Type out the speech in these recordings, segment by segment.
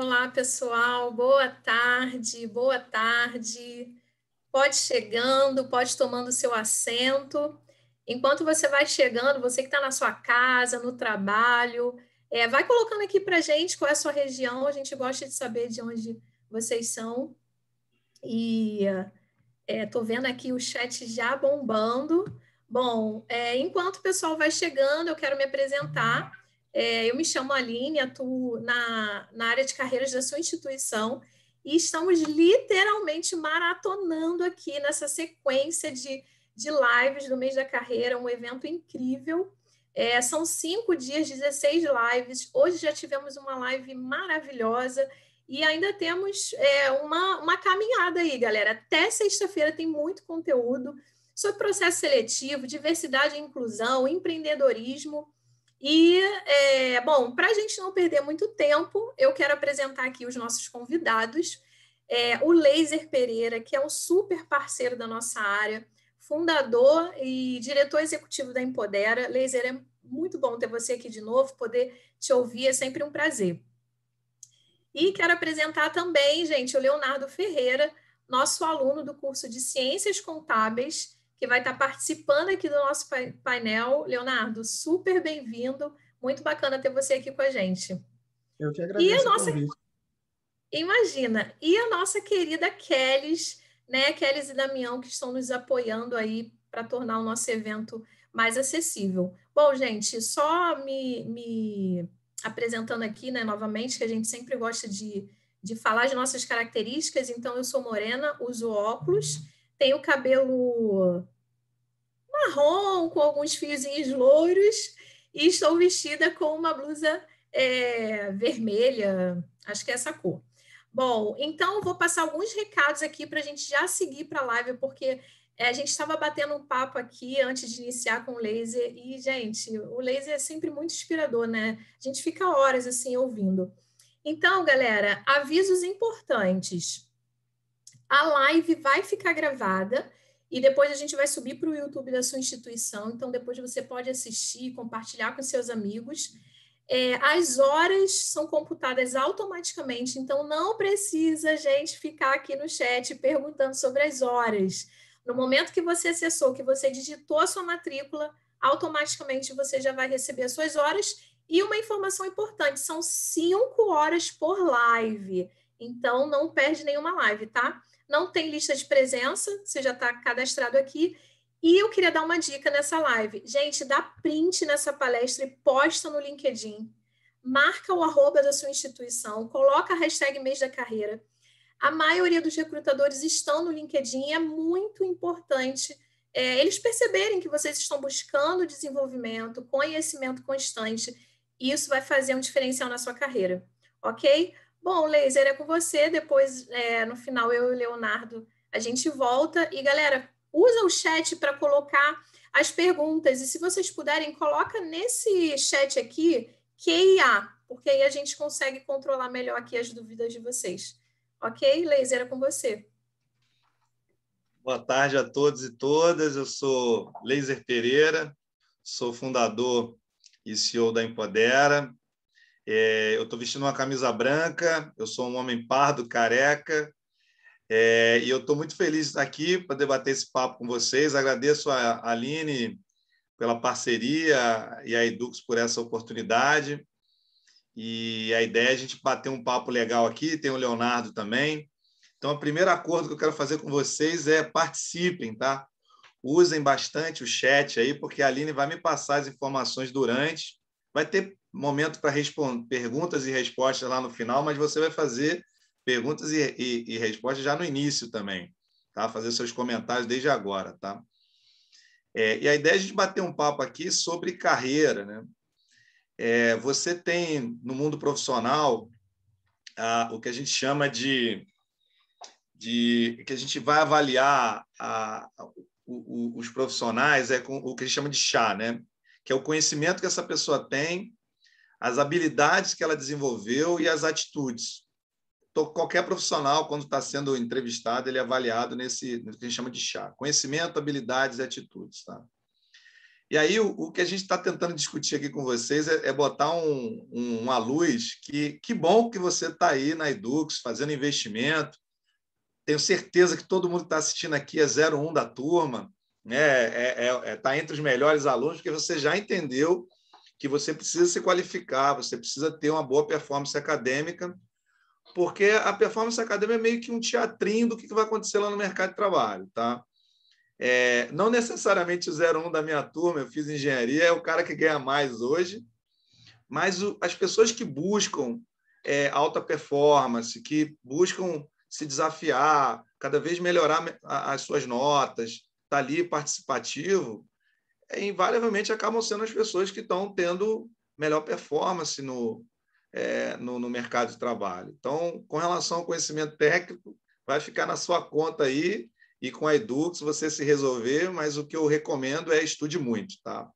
Olá, pessoal. Boa tarde, boa tarde. Pode chegando, pode tomando seu assento. Enquanto você vai chegando, você que está na sua casa, no trabalho, é, vai colocando aqui para gente qual é a sua região. A gente gosta de saber de onde vocês são. E estou é, vendo aqui o chat já bombando. Bom, é, enquanto o pessoal vai chegando, eu quero me apresentar. É, eu me chamo Aline, atuo na, na área de carreiras da sua instituição e estamos literalmente maratonando aqui nessa sequência de, de lives do mês da carreira, um evento incrível. É, são cinco dias, 16 lives. Hoje já tivemos uma live maravilhosa e ainda temos é, uma, uma caminhada aí, galera. Até sexta-feira tem muito conteúdo sobre processo seletivo, diversidade e inclusão, empreendedorismo. E, é, bom, para a gente não perder muito tempo, eu quero apresentar aqui os nossos convidados. É, o Laser Pereira, que é um super parceiro da nossa área, fundador e diretor executivo da Empodera. Laser, é muito bom ter você aqui de novo, poder te ouvir, é sempre um prazer. E quero apresentar também, gente, o Leonardo Ferreira, nosso aluno do curso de Ciências Contábeis que vai estar participando aqui do nosso painel. Leonardo, super bem-vindo. Muito bacana ter você aqui com a gente. Eu que agradeço. E a nossa... Imagina. E a nossa querida Kellys, né? Kellys e Damião, que estão nos apoiando aí para tornar o nosso evento mais acessível. Bom, gente, só me, me apresentando aqui, né, novamente, que a gente sempre gosta de, de falar as nossas características. Então, eu sou morena, uso óculos tem o cabelo marrom, com alguns fiozinhos louros, e estou vestida com uma blusa é, vermelha, acho que é essa cor. Bom, então vou passar alguns recados aqui para a gente já seguir para a live, porque é, a gente estava batendo um papo aqui antes de iniciar com o laser, e, gente, o laser é sempre muito inspirador, né? A gente fica horas assim ouvindo. Então, galera, avisos importantes. A live vai ficar gravada e depois a gente vai subir para o YouTube da sua instituição. Então, depois você pode assistir, e compartilhar com seus amigos. É, as horas são computadas automaticamente, então não precisa a gente ficar aqui no chat perguntando sobre as horas. No momento que você acessou, que você digitou a sua matrícula, automaticamente você já vai receber as suas horas. E uma informação importante: são cinco horas por live. Então, não perde nenhuma live, tá? não tem lista de presença, você já está cadastrado aqui. E eu queria dar uma dica nessa live. Gente, dá print nessa palestra e posta no LinkedIn. Marca o arroba da sua instituição, coloca a hashtag mês da carreira. A maioria dos recrutadores estão no LinkedIn e é muito importante é, eles perceberem que vocês estão buscando desenvolvimento, conhecimento constante. E isso vai fazer um diferencial na sua carreira, ok? Bom, Laser, é com você. Depois, é, no final, eu e o Leonardo, a gente volta. E, galera, usa o chat para colocar as perguntas. E se vocês puderem, coloca nesse chat aqui QIA, porque aí a gente consegue controlar melhor aqui as dúvidas de vocês. Ok, Laser, é com você. Boa tarde a todos e todas. Eu sou Laser Pereira, sou fundador e CEO da Empodera, é, eu estou vestindo uma camisa branca, eu sou um homem pardo, careca, é, e eu estou muito feliz de estar aqui para debater esse papo com vocês. Agradeço a Aline pela parceria e a Edux por essa oportunidade. E a ideia é a gente bater um papo legal aqui, tem o Leonardo também. Então, o primeiro acordo que eu quero fazer com vocês é participem, tá? Usem bastante o chat aí, porque a Aline vai me passar as informações durante. Vai ter momento para perguntas e respostas lá no final, mas você vai fazer perguntas e, e, e respostas já no início também, tá? Fazer seus comentários desde agora, tá? É, e a ideia é a gente bater um papo aqui sobre carreira, né? É, você tem no mundo profissional a, o que a gente chama de, de que a gente vai avaliar a, a, o, o, os profissionais é com o que a gente chama de chá, né? Que é o conhecimento que essa pessoa tem as habilidades que ela desenvolveu e as atitudes. Então, qualquer profissional, quando está sendo entrevistado, ele é avaliado nesse que a gente chama de chá: conhecimento, habilidades e atitudes. Tá? E aí, o, o que a gente está tentando discutir aqui com vocês é, é botar um, um, uma luz que, que bom que você está aí na Edux, fazendo investimento. Tenho certeza que todo mundo que está assistindo aqui é 01 da turma, né? é, é, é tá entre os melhores alunos, porque você já entendeu que você precisa se qualificar, você precisa ter uma boa performance acadêmica, porque a performance acadêmica é meio que um teatrinho do que vai acontecer lá no mercado de trabalho, tá? É, não necessariamente o 01 da minha turma, eu fiz engenharia, é o cara que ganha mais hoje, mas o, as pessoas que buscam é, alta performance, que buscam se desafiar, cada vez melhorar as suas notas, estar tá ali participativo, invariavelmente acabam sendo as pessoas que estão tendo melhor performance no, é, no, no, mercado de trabalho. Então, com relação ao conhecimento técnico, vai ficar na sua conta aí e com a Edux você se resolver, mas o que eu recomendo é estude muito, tá?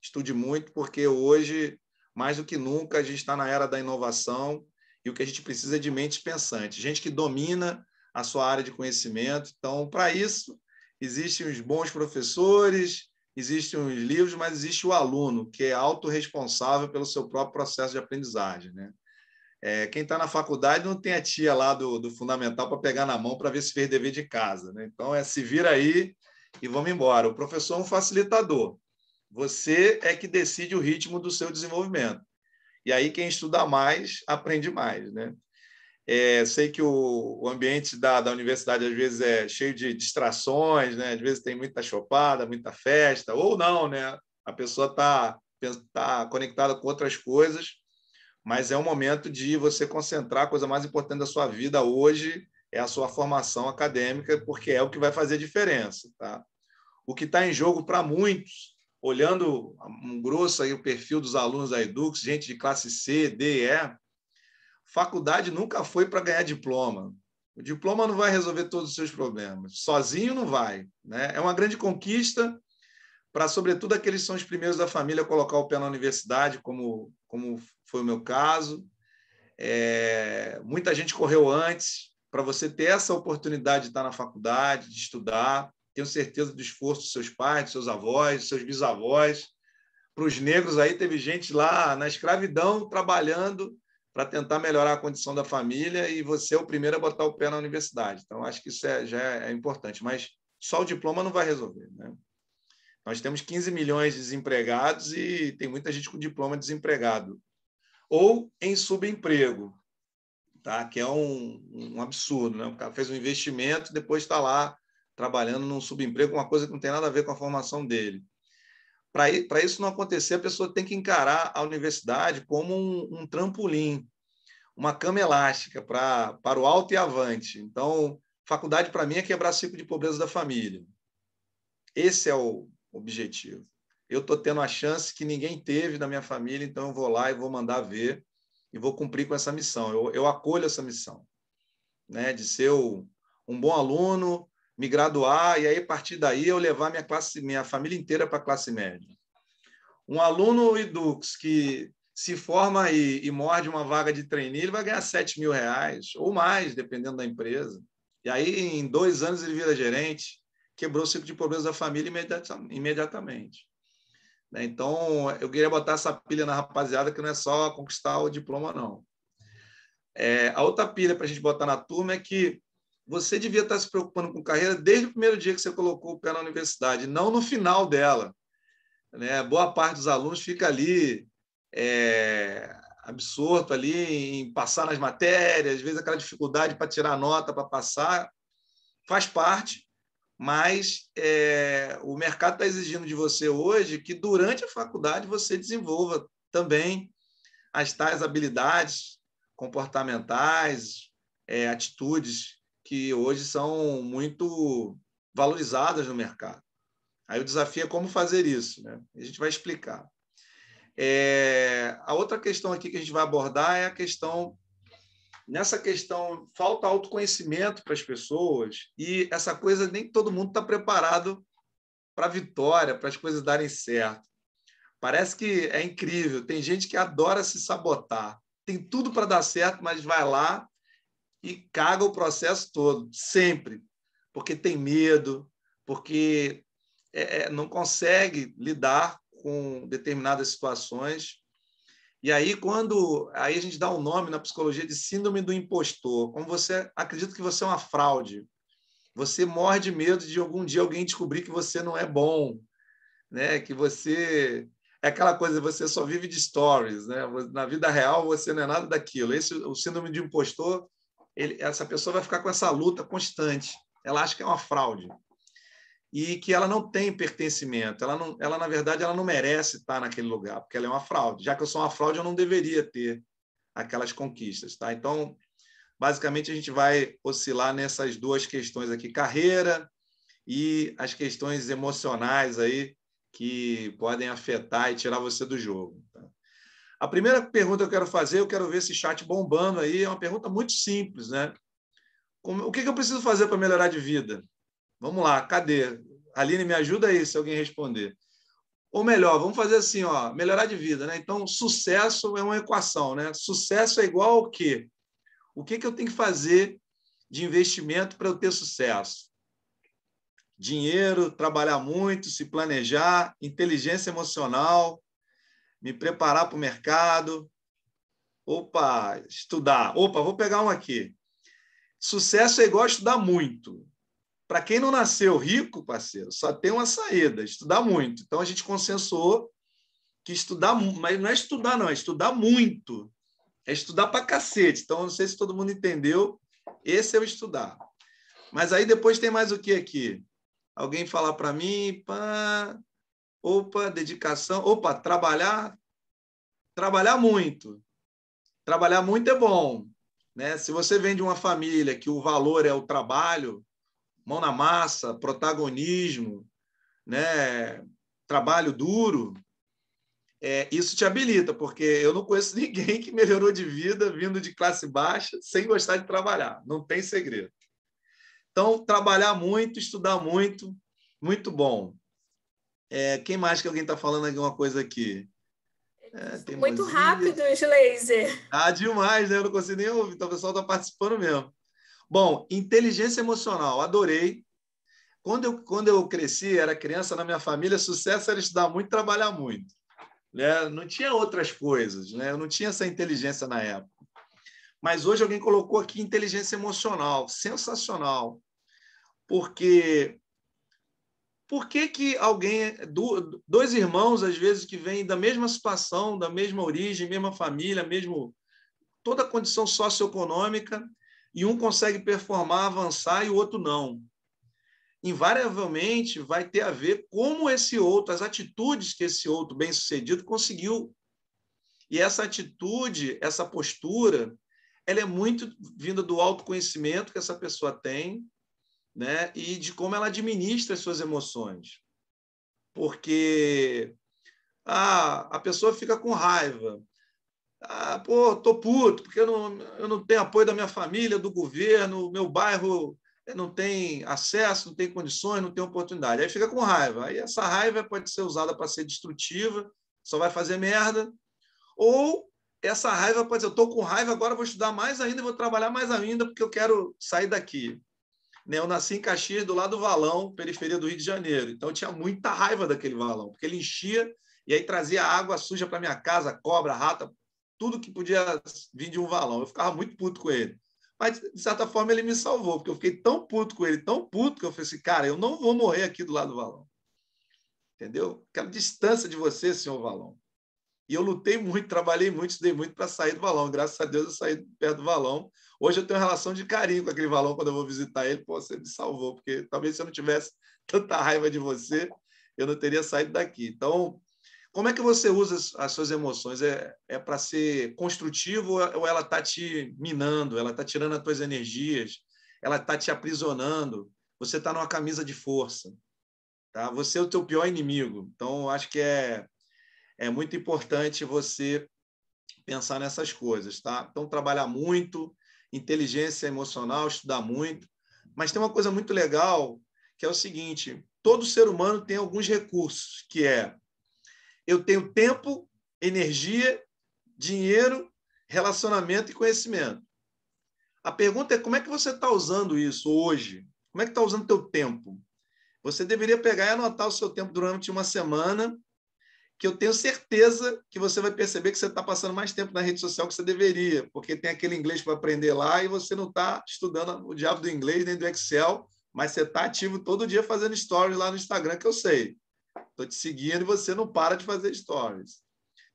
Estude muito, porque hoje, mais do que nunca, a gente está na era da inovação e o que a gente precisa é de mentes pensantes, gente que domina a sua área de conhecimento. Então, para isso, existem os bons professores, existem os livros, mas existe o aluno, que é autorresponsável pelo seu próprio processo de aprendizagem. Né? É, quem está na faculdade não tem a tia lá do, do fundamental para pegar na mão para ver se fez dever de casa. Né? Então, é se vira aí e vamos embora. O professor é um facilitador. Você é que decide o ritmo do seu desenvolvimento. E aí, quem estuda mais, aprende mais. Né? É, sei que o, o ambiente da, da, universidade às vezes é cheio de distrações, né? às vezes tem muita chopada, muita festa, ou não, né? a pessoa está tá conectada com outras coisas, mas é um momento de você concentrar a coisa mais importante da sua vida hoje é a sua formação acadêmica, porque é o que vai fazer diferença. Tá? O que está em jogo para muitos, olhando um grosso aí o perfil dos alunos da Edux, gente de classe C, D, E, Faculdade nunca foi para ganhar diploma. O diploma não vai resolver todos os seus problemas. Sozinho não vai. Né? É uma grande conquista para, sobretudo, aqueles que são os primeiros da família a colocar o pé na universidade, como, como foi o meu caso. É, muita gente correu antes para você ter essa oportunidade de estar na faculdade, de estudar. Tenho certeza do esforço dos seus pais, dos seus avós, dos seus bisavós. Para os negros aí, teve gente lá na escravidão trabalhando para tentar melhorar a condição da família e você é o primeiro a botar o pé na universidade. Então, acho que isso é, já é, é importante, mas só o diploma não vai resolver. Né? Nós temos 15 milhões de desempregados e tem muita gente com diploma desempregado. Ou em subemprego, tá? que é um, um absurdo. Né? O cara fez um investimento depois está lá trabalhando num subemprego, uma coisa que não tem nada a ver com a formação dele. Para isso não acontecer, a pessoa tem que encarar a universidade como um, um trampolim, uma cama elástica pra, para o alto e avante. Então, faculdade para mim é quebrar ciclo de pobreza da família. Esse é o objetivo. Eu estou tendo a chance que ninguém teve na minha família, então eu vou lá e vou mandar ver e vou cumprir com essa missão. Eu, eu acolho essa missão, né? De ser o, um bom aluno, me graduar e aí a partir daí eu levar minha classe, minha família inteira para a classe média. Um aluno Edux que se forma e, e morde uma vaga de trainee, ele vai ganhar 7 mil reais ou mais, dependendo da empresa. E aí, em dois anos, ele vira gerente, quebrou o ciclo de problemas da família imediatamente. Né, então, eu queria botar essa pilha na rapaziada, que não é só conquistar o diploma, não. É, a outra pilha para a gente botar na turma é que você devia estar se preocupando com carreira desde o primeiro dia que você colocou o pé na universidade, não no final dela. Né? Boa parte dos alunos fica ali é, absorto ali em passar nas matérias, às vezes aquela dificuldade para tirar nota, para passar, faz parte, mas é, o mercado está exigindo de você hoje que durante a faculdade você desenvolva também as tais habilidades comportamentais, é, atitudes que hoje são muito valorizadas no mercado. Aí o desafio é como fazer isso, né? A gente vai explicar. É, a outra questão aqui que a gente vai abordar é a questão nessa questão falta autoconhecimento para as pessoas e essa coisa nem todo mundo está preparado para a vitória, para as coisas darem certo. Parece que é incrível. Tem gente que adora se sabotar. Tem tudo para dar certo, mas vai lá e caga o processo todo, sempre, porque tem medo, porque é, é, não consegue lidar com determinadas situações. E aí, quando. Aí a gente dá o um nome na psicologia de síndrome do impostor. Como você acredita que você é uma fraude. Você morre de medo de algum dia alguém descobrir que você não é bom, né? que você é aquela coisa, você só vive de stories, né? Na vida real você não é nada daquilo. Esse é o síndrome de impostor ele, essa pessoa vai ficar com essa luta constante. Ela acha que é uma fraude e que ela não tem pertencimento. Ela, não, ela na verdade, ela não merece estar naquele lugar, porque ela é uma fraude. Já que eu sou uma fraude, eu não deveria ter aquelas conquistas, tá? Então, basicamente, a gente vai oscilar nessas duas questões aqui, carreira e as questões emocionais aí que podem afetar e tirar você do jogo. A primeira pergunta que eu quero fazer, eu quero ver esse chat bombando aí, é uma pergunta muito simples, né? Como, o que, que eu preciso fazer para melhorar de vida? Vamos lá, cadê? Aline, me ajuda aí se alguém responder. Ou melhor, vamos fazer assim, ó, melhorar de vida, né? Então, sucesso é uma equação, né? Sucesso é igual ao quê? O que, que eu tenho que fazer de investimento para eu ter sucesso? Dinheiro, trabalhar muito, se planejar, inteligência emocional, me preparar para o mercado. Opa, estudar. Opa, vou pegar um aqui. Sucesso é igual estudar muito. Para quem não nasceu rico, parceiro, só tem uma saída, estudar muito. Então a gente consensuou que estudar, mas não é estudar não, é estudar muito. É estudar para cacete. Então não sei se todo mundo entendeu, esse é o estudar. Mas aí depois tem mais o que aqui? Alguém falar para mim, pá, opa, dedicação, opa, trabalhar, trabalhar muito. Trabalhar muito é bom, né? Se você vem de uma família que o valor é o trabalho, mão na massa, protagonismo, né? Trabalho duro, é, isso te habilita, porque eu não conheço ninguém que melhorou de vida vindo de classe baixa sem gostar de trabalhar, não tem segredo. Então, trabalhar muito, estudar muito, muito bom. É, quem mais que alguém está falando alguma coisa aqui? É, Muito rápido os laser. Ah, demais, né? Eu não consigo nem ouvir, então o pessoal está participando mesmo. Bom, inteligência emocional, adorei. Quando eu, quando eu cresci, era criança na minha família, sucesso era estudar muito trabalhar muito. Né? Não tinha outras coisas, né? eu não tinha essa inteligência na época. Mas hoje alguém colocou aqui inteligência emocional, sensacional. Porque por que, que alguém, dois irmãos, às vezes, que vêm da mesma situação, da mesma origem, mesma família, mesmo toda a condição socioeconômica, e um consegue performar, avançar e o outro não? Invariavelmente vai ter a ver como esse outro, as atitudes que esse outro bem-sucedido conseguiu. E essa atitude, essa postura, ela é muito vinda do autoconhecimento que essa pessoa tem, né? e de como ela administra as suas emoções. Porque ah, a pessoa fica com raiva. Ah, pô, tô puto, porque eu não, eu não tenho apoio da minha família, do governo, meu bairro eh, não tem acesso, não tem condições, não tem oportunidade. Aí fica com raiva. Aí essa raiva pode ser usada para ser destrutiva, só vai fazer merda. Ou essa raiva pode ser, eu estou com raiva, agora vou estudar mais ainda, vou trabalhar mais ainda, porque eu quero sair daqui. Né? Eu nasci em Caxias, do lado do Valão, periferia do Rio de Janeiro. Então eu tinha muita raiva daquele Valão, porque ele enchia e aí trazia água suja para minha casa, cobra, rata, tudo que podia vir de um Valão. Eu ficava muito puto com ele. Mas, de certa forma, ele me salvou, porque eu fiquei tão puto com ele, tão puto, que eu falei assim, cara, eu não vou morrer aqui do lado do Valão. Entendeu? Aquela distância de você, senhor Valão. E eu lutei muito, trabalhei muito, estudei muito para sair do Valão. Graças a Deus eu saí perto do Valão Hoje eu tenho uma relação de carinho com aquele valão quando eu vou visitar ele. Pô, você me salvou, porque talvez se eu não tivesse tanta raiva de você, eu não teria saído daqui. Então, como é que você usa as suas emoções? É, é para ser construtivo ou ela está te minando? Ela está tirando as tuas energias? Ela está te aprisionando? Você está numa camisa de força. Tá? Você é o teu pior inimigo. Então, acho que é, é muito importante você pensar nessas coisas. Tá? Então, trabalhar muito, inteligência emocional, estudar muito. Mas tem uma coisa muito legal, que é o seguinte: todo ser humano tem alguns recursos, que é eu tenho tempo, energia, dinheiro, relacionamento e conhecimento. A pergunta é como é que você está usando isso hoje? Como é que está usando o teu tempo? Você deveria pegar e anotar o seu tempo durante uma semana que eu tenho certeza que você vai perceber que você está passando mais tempo na rede social que você deveria, porque tem aquele inglês para aprender lá e você não está estudando o diabo do inglês nem do Excel, mas você está ativo todo dia fazendo stories lá no Instagram, que eu sei. Estou te seguindo e você não para de fazer stories.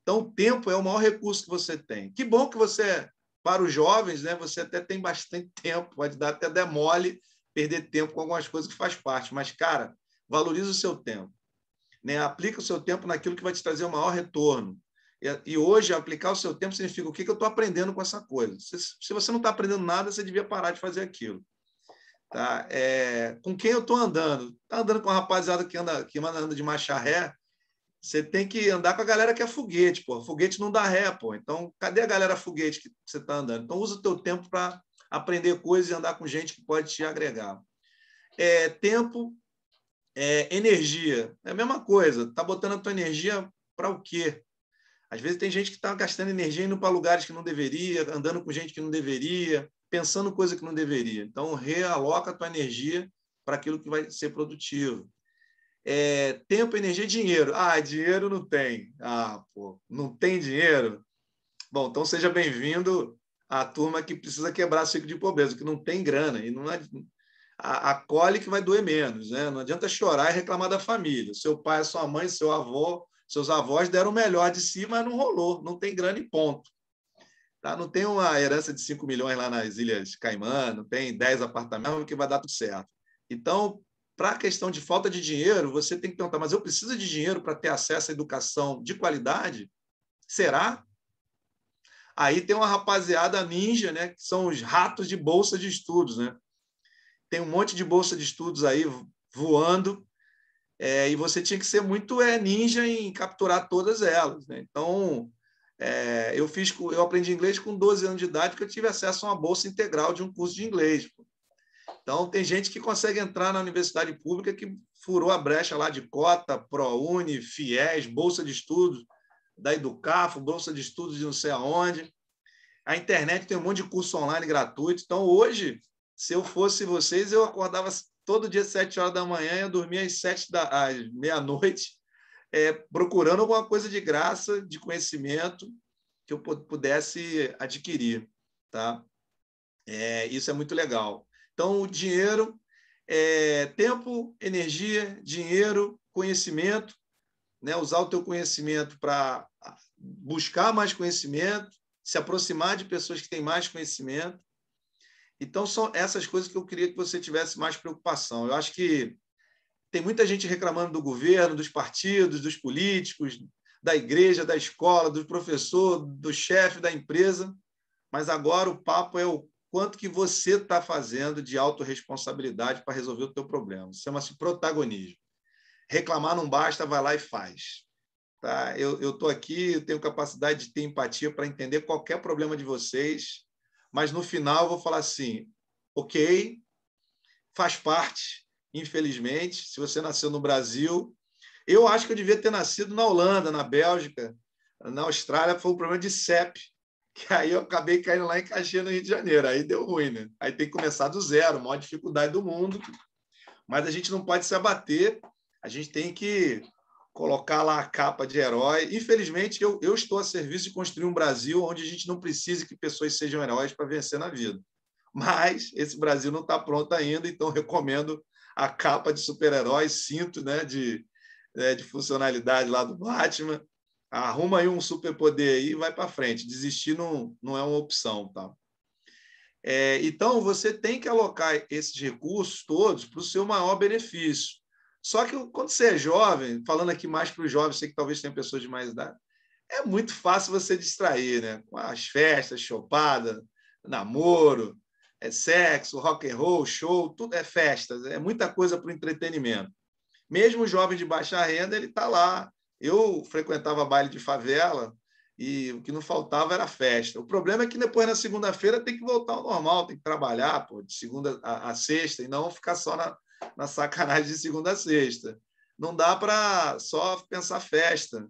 Então, o tempo é o maior recurso que você tem. Que bom que você, é, para os jovens, né, você até tem bastante tempo, pode dar até demole perder tempo com algumas coisas que faz parte, mas, cara, valoriza o seu tempo. Né? Aplica o seu tempo naquilo que vai te trazer o maior retorno. E, e hoje, aplicar o seu tempo significa o que, que eu estou aprendendo com essa coisa. Se, se você não está aprendendo nada, você devia parar de fazer aquilo. Tá? É, com quem eu estou andando? Está andando com a rapaziada que anda, que anda de macharré? Você tem que andar com a galera que é foguete, pô. Foguete não dá ré, pô. Então, cadê a galera foguete que você está andando? Então, usa o teu tempo para aprender coisas e andar com gente que pode te agregar. É, tempo é, energia, é a mesma coisa. Tá botando a tua energia para o quê? Às vezes tem gente que está gastando energia indo para lugares que não deveria, andando com gente que não deveria, pensando coisa que não deveria. Então, realoca a tua energia para aquilo que vai ser produtivo. É, tempo, energia e dinheiro. Ah, dinheiro não tem. Ah, pô, não tem dinheiro? Bom, então seja bem-vindo à turma que precisa quebrar o ciclo de pobreza, que não tem grana. E não, é a, a cólica vai doer menos, né? Não adianta chorar e reclamar da família. Seu pai, sua mãe, seu avô, seus avós deram o melhor de si, mas não rolou, não tem grande ponto. Tá? Não tem uma herança de 5 milhões lá nas Ilhas Caimã, não tem 10 apartamentos que vai dar tudo certo. Então, para a questão de falta de dinheiro, você tem que perguntar, mas eu preciso de dinheiro para ter acesso à educação de qualidade? Será? Aí tem uma rapaziada ninja, né, que são os ratos de bolsa de estudos, né? tem um monte de bolsa de estudos aí voando, é, e você tinha que ser muito é, ninja em capturar todas elas. Né? Então, é, eu fiz, eu aprendi inglês com 12 anos de idade, porque eu tive acesso a uma bolsa integral de um curso de inglês. Então, tem gente que consegue entrar na universidade pública que furou a brecha lá de cota, ProUni, FIES, bolsa de estudos da Educafo, bolsa de estudos de não sei aonde. A internet tem um monte de curso online gratuito. Então, hoje, se eu fosse vocês, eu acordava todo dia às sete horas da manhã e dormia às sete da meia-noite, é, procurando alguma coisa de graça, de conhecimento que eu pudesse adquirir, tá? É, isso é muito legal. Então, o dinheiro é tempo, energia, dinheiro, conhecimento, né? usar o teu conhecimento para buscar mais conhecimento, se aproximar de pessoas que têm mais conhecimento, então, são essas coisas que eu queria que você tivesse mais preocupação. Eu acho que tem muita gente reclamando do governo, dos partidos, dos políticos, da igreja, da escola, do professor, do chefe da empresa, mas agora o papo é o quanto que você está fazendo de autorresponsabilidade para resolver o teu problema. Chama-se protagonismo. Reclamar não basta, vai lá e faz. Tá? Eu estou aqui, eu tenho capacidade de ter empatia para entender qualquer problema de vocês mas no final eu vou falar assim: ok, faz parte, infelizmente, se você nasceu no Brasil. Eu acho que eu devia ter nascido na Holanda, na Bélgica, na Austrália, foi um problema de CEP, que aí eu acabei caindo lá em Caxias, no Rio de Janeiro. Aí deu ruim, né? Aí tem que começar do zero, maior dificuldade do mundo. Mas a gente não pode se abater, a gente tem que colocar lá a capa de herói. Infelizmente, eu, eu estou a serviço de construir um Brasil onde a gente não precise que pessoas sejam heróis para vencer na vida. Mas esse Brasil não está pronto ainda, então recomendo a capa de super-herói, cinto né, de, né, de funcionalidade lá do Batman. Arruma aí um superpoder aí e vai para frente. Desistir não, não é uma opção, tá? É, então, você tem que alocar esses recursos todos para o seu maior benefício. Só que quando você é jovem, falando aqui mais para os jovens, sei que talvez tenha pessoas de mais idade, é muito fácil você distrair, né? Com as festas, chopada, namoro, é sexo, rock and roll, show, tudo é festas, é muita coisa para o entretenimento. Mesmo o jovem de baixa renda, ele está lá. Eu frequentava baile de favela e o que não faltava era festa. O problema é que depois, na segunda-feira, tem que voltar ao normal, tem que trabalhar pô, de segunda a sexta e não ficar só na, na sacanagem de segunda a sexta. Não dá para só pensar festa.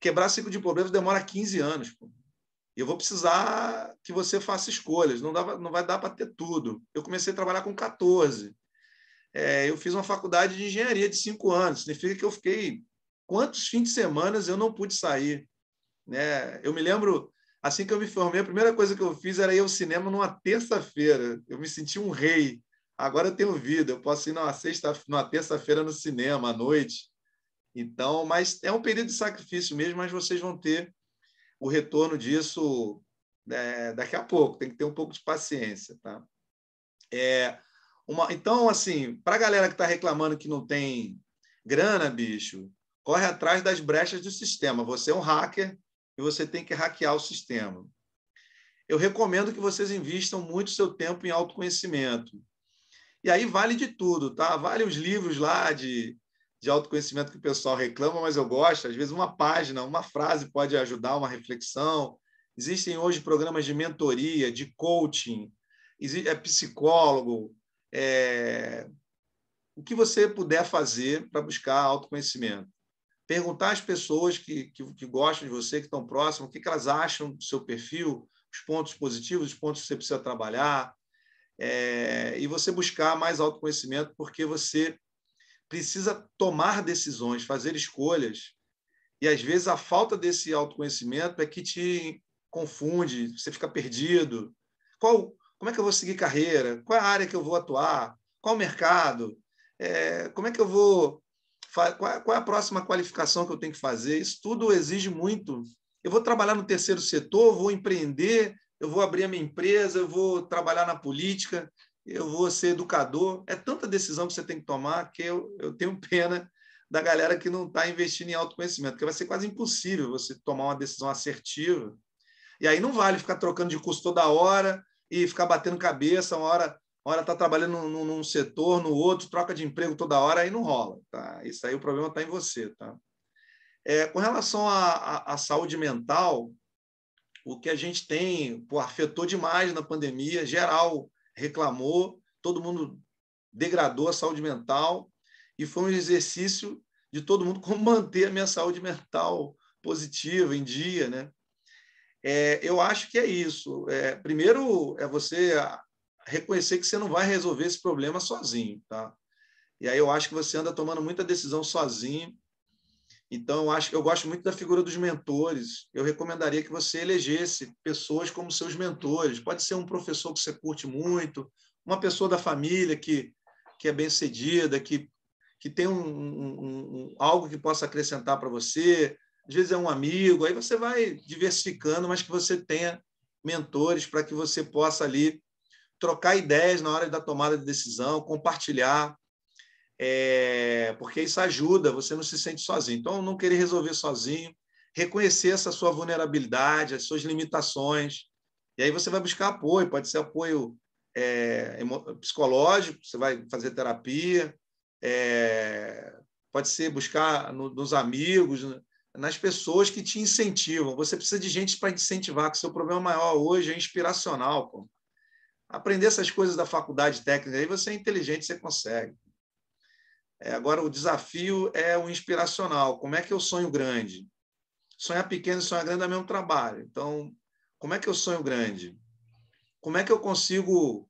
Quebrar ciclo de problemas demora 15 anos. Pô. Eu vou precisar que você faça escolhas. Não, dá, não vai dar para ter tudo. Eu comecei a trabalhar com 14. É, eu fiz uma faculdade de engenharia de cinco anos. Significa que eu fiquei. Quantos fins de semana eu não pude sair? Né? Eu me lembro, assim que eu me formei, a primeira coisa que eu fiz era ir ao cinema numa terça-feira. Eu me senti um rei. Agora eu tenho vida, eu posso ir numa sexta, numa terça-feira no cinema à noite. Então, mas é um período de sacrifício mesmo, mas vocês vão ter o retorno disso é, daqui a pouco. Tem que ter um pouco de paciência, tá? É, uma, então, assim, para a galera que está reclamando que não tem grana, bicho, corre atrás das brechas do sistema. Você é um hacker e você tem que hackear o sistema. Eu recomendo que vocês investam muito seu tempo em autoconhecimento. E aí vale de tudo, tá? Vale os livros lá de, de autoconhecimento que o pessoal reclama, mas eu gosto. Às vezes, uma página, uma frase pode ajudar uma reflexão. Existem hoje programas de mentoria, de coaching, é psicólogo. É... O que você puder fazer para buscar autoconhecimento. Perguntar às pessoas que, que, que gostam de você, que estão próximas, o que, que elas acham do seu perfil, os pontos positivos, os pontos que você precisa trabalhar, é, e você buscar mais autoconhecimento, porque você precisa tomar decisões, fazer escolhas. E às vezes a falta desse autoconhecimento é que te confunde, você fica perdido. Qual, como é que eu vou seguir carreira? Qual é a área que eu vou atuar? Qual o mercado? É, como é que eu vou. Qual é a próxima qualificação que eu tenho que fazer? Isso tudo exige muito. Eu vou trabalhar no terceiro setor, vou empreender, eu vou abrir a minha empresa, eu vou trabalhar na política, eu vou ser educador. É tanta decisão que você tem que tomar que eu, eu tenho pena da galera que não está investindo em autoconhecimento, porque vai ser quase impossível você tomar uma decisão assertiva. E aí não vale ficar trocando de curso toda hora e ficar batendo cabeça, uma hora uma hora está trabalhando num, num, setor, no outro, troca de emprego toda hora, aí não rola. Tá? Isso aí o problema está em você. Tá? É, com relação à saúde mental, o que a gente tem pô, afetou demais na pandemia, geral reclamou, todo mundo degradou a saúde mental e foi um exercício de todo mundo como manter a minha saúde mental positiva em dia, né? É, eu acho que é isso. É, primeiro é você reconhecer que você não vai resolver esse problema sozinho, tá? E aí eu acho que você anda tomando muita decisão sozinho então, eu acho eu gosto muito da figura dos mentores. Eu recomendaria que você elegesse pessoas como seus mentores. Pode ser um professor que você curte muito, uma pessoa da família que, que é bem-cedida, que, que tem um, um, um algo que possa acrescentar para você. Às vezes é um amigo. Aí você vai diversificando, mas que você tenha mentores para que você possa ali trocar ideias na hora da tomada de decisão, compartilhar é, porque isso ajuda, você não se sente sozinho. Então, não querer resolver sozinho, reconhecer essa sua vulnerabilidade, as suas limitações, e aí você vai buscar apoio, pode ser apoio é, psicológico, você vai fazer terapia, é, pode ser buscar no, nos amigos, nas pessoas que te incentivam. Você precisa de gente para incentivar, que o seu problema maior hoje é inspiracional. Pô. Aprender essas coisas da faculdade técnica, aí você é inteligente, você consegue. É, agora, o desafio é o inspiracional. Como é que eu sonho grande? Sonhar pequeno e sonhar grande é o mesmo trabalho. Então, como é que eu sonho grande? Como é que eu consigo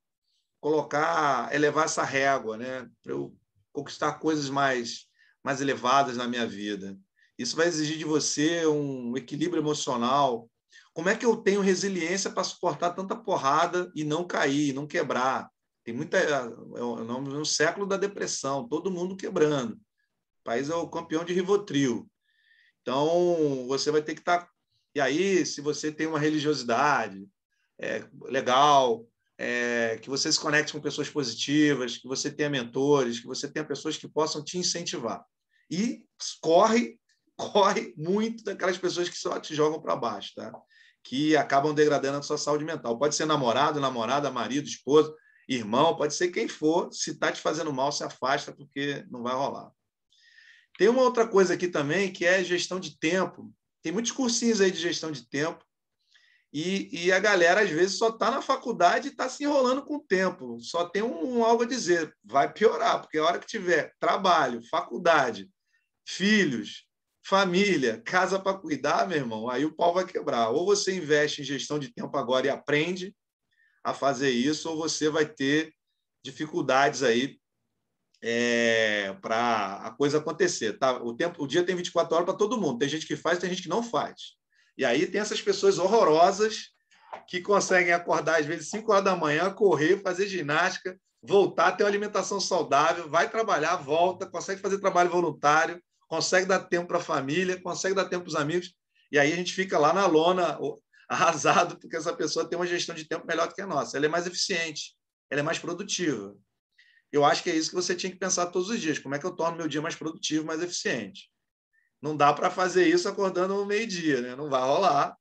colocar, elevar essa régua, né? Para eu conquistar coisas mais, mais elevadas na minha vida. Isso vai exigir de você um equilíbrio emocional. Como é que eu tenho resiliência para suportar tanta porrada e não cair, não quebrar? Tem muita. É, é, é um século da depressão, todo mundo quebrando. O país é o campeão de Rivotril. Então, você vai ter que estar. Tá, e aí, se você tem uma religiosidade é, legal, é, que você se conecte com pessoas positivas, que você tenha mentores, que você tenha pessoas que possam te incentivar. E corre, corre muito daquelas pessoas que só te jogam para baixo, tá? que acabam degradando a sua saúde mental. Pode ser namorado, namorada, marido, esposo, irmão, pode ser quem for, se está te fazendo mal, se afasta, porque não vai rolar. Tem uma outra coisa aqui também, que é gestão de tempo. Tem muitos cursinhos aí de gestão de tempo, e, e a galera, às vezes, só está na faculdade e está se enrolando com o tempo. Só tem um, um, algo a dizer. Vai piorar, porque a hora que tiver trabalho, faculdade, filhos, família, casa para cuidar, meu irmão, aí o pau vai quebrar. Ou você investe em gestão de tempo agora e aprende, a fazer isso ou você vai ter dificuldades aí é, para a coisa acontecer. Tá? O, tempo, o dia tem 24 horas para todo mundo. Tem gente que faz, tem gente que não faz. E aí tem essas pessoas horrorosas que conseguem acordar às vezes 5 horas da manhã, correr, fazer ginástica, voltar, ter uma alimentação saudável, vai trabalhar, volta, consegue fazer trabalho voluntário, consegue dar tempo para a família, consegue dar tempo para os amigos. E aí a gente fica lá na lona, arrasado porque essa pessoa tem uma gestão de tempo melhor do que a nossa. Ela é mais eficiente, ela é mais produtiva. Eu acho que é isso que você tinha que pensar todos os dias. Como é que eu torno meu dia mais produtivo, mais eficiente? Não dá para fazer isso acordando no meio-dia, né? Não vai rolar.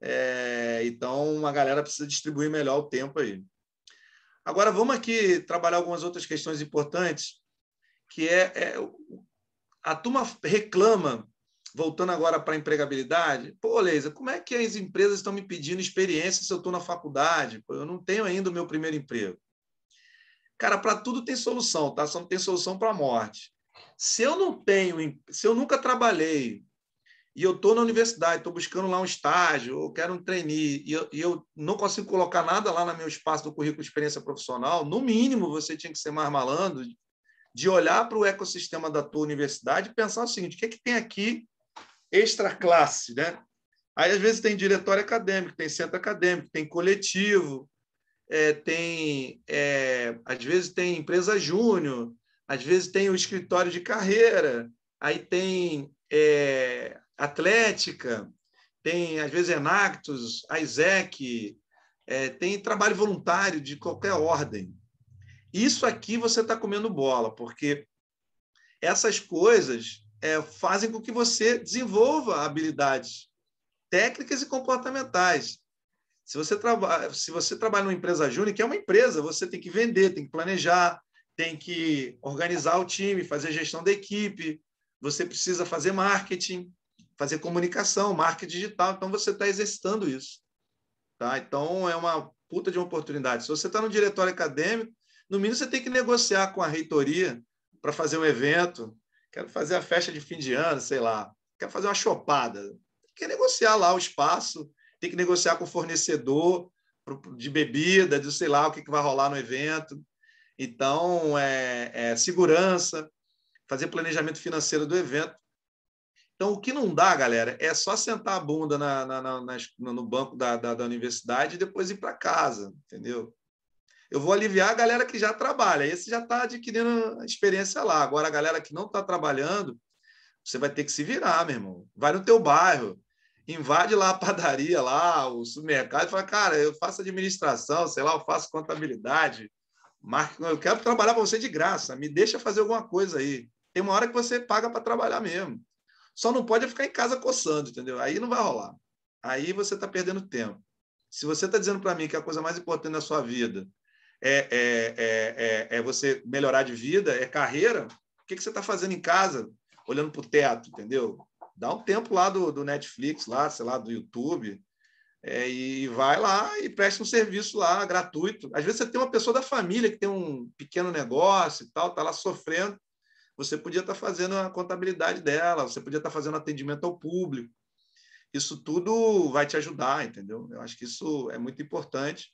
É... então, a galera precisa distribuir melhor o tempo aí. Agora, vamos aqui trabalhar algumas outras questões importantes, que é, é a turma reclama voltando agora para a empregabilidade, pô, Leisa, como é que as empresas estão me pedindo experiência se eu estou na faculdade? Pô, eu não tenho ainda o meu primeiro emprego. Cara, para tudo tem solução, tá? Só não tem solução para a morte. Se eu não tenho, se eu nunca trabalhei e eu estou na universidade, estou buscando lá um estágio, ou quero um trainee, e eu, e eu não consigo colocar nada lá no meu espaço do currículo de experiência profissional, no mínimo você tinha que ser mais malandro de olhar para o ecossistema da tua universidade e pensar o seguinte, o que, é que tem aqui extra classe, né? Aí, às vezes, tem diretório acadêmico, tem centro acadêmico, tem coletivo, é, tem, é, às vezes, tem empresa júnior, às vezes, tem o escritório de carreira, aí tem é, atlética, tem, às vezes, Enactus, AISEC, é, tem trabalho voluntário de qualquer ordem. Isso aqui você está comendo bola, porque essas coisas é, fazem com que você desenvolva habilidades técnicas e comportamentais. Se você, traba, se você trabalha numa empresa júnior, que é uma empresa, você tem que vender, tem que planejar, tem que organizar o time, fazer gestão da equipe, você precisa fazer marketing, fazer comunicação, marketing digital. Então, você está exercitando isso. Tá? Então, é uma puta de uma oportunidade. Se você está no diretório acadêmico, no mínimo você tem que negociar com a reitoria para fazer um evento, quero fazer a festa de fim de ano, sei lá, quero fazer uma chopada. Tem que negociar lá o espaço, tem que negociar com o fornecedor de bebida, de sei lá o que, vai rolar no evento. Então, é, é segurança, fazer planejamento financeiro do evento. Então, o que não dá, galera, é só sentar a bunda na, na, na, no banco da, da, da universidade e depois ir para casa, entendeu? eu vou aliviar a galera que já trabalha. Esse já está adquirindo experiência lá. Agora, a galera que não está trabalhando, você vai ter que se virar, meu irmão. Vai no teu bairro, invade lá a padaria, lá o supermercado, e fala, cara, eu faço administração, sei lá, eu faço contabilidade, marketing, eu quero trabalhar para você de graça, me deixa fazer alguma coisa aí. Tem uma hora que você paga para trabalhar mesmo. Só não pode é ficar em casa coçando, entendeu? Aí não vai rolar. Aí você está perdendo tempo. Se você está dizendo para mim que é a coisa mais importante da sua vida é, é, é, é, é você melhorar de vida, é carreira, o que, que você está fazendo em casa, olhando para o teto, entendeu? Dá um tempo lá do, do Netflix, lá, sei lá, do YouTube, é, e vai lá e presta um serviço lá, gratuito. Às vezes você tem uma pessoa da família que tem um pequeno negócio e tal, está lá sofrendo, você podia estar tá fazendo a contabilidade dela, você podia estar tá fazendo atendimento ao público. Isso tudo vai te ajudar, entendeu? Eu acho que isso é muito importante.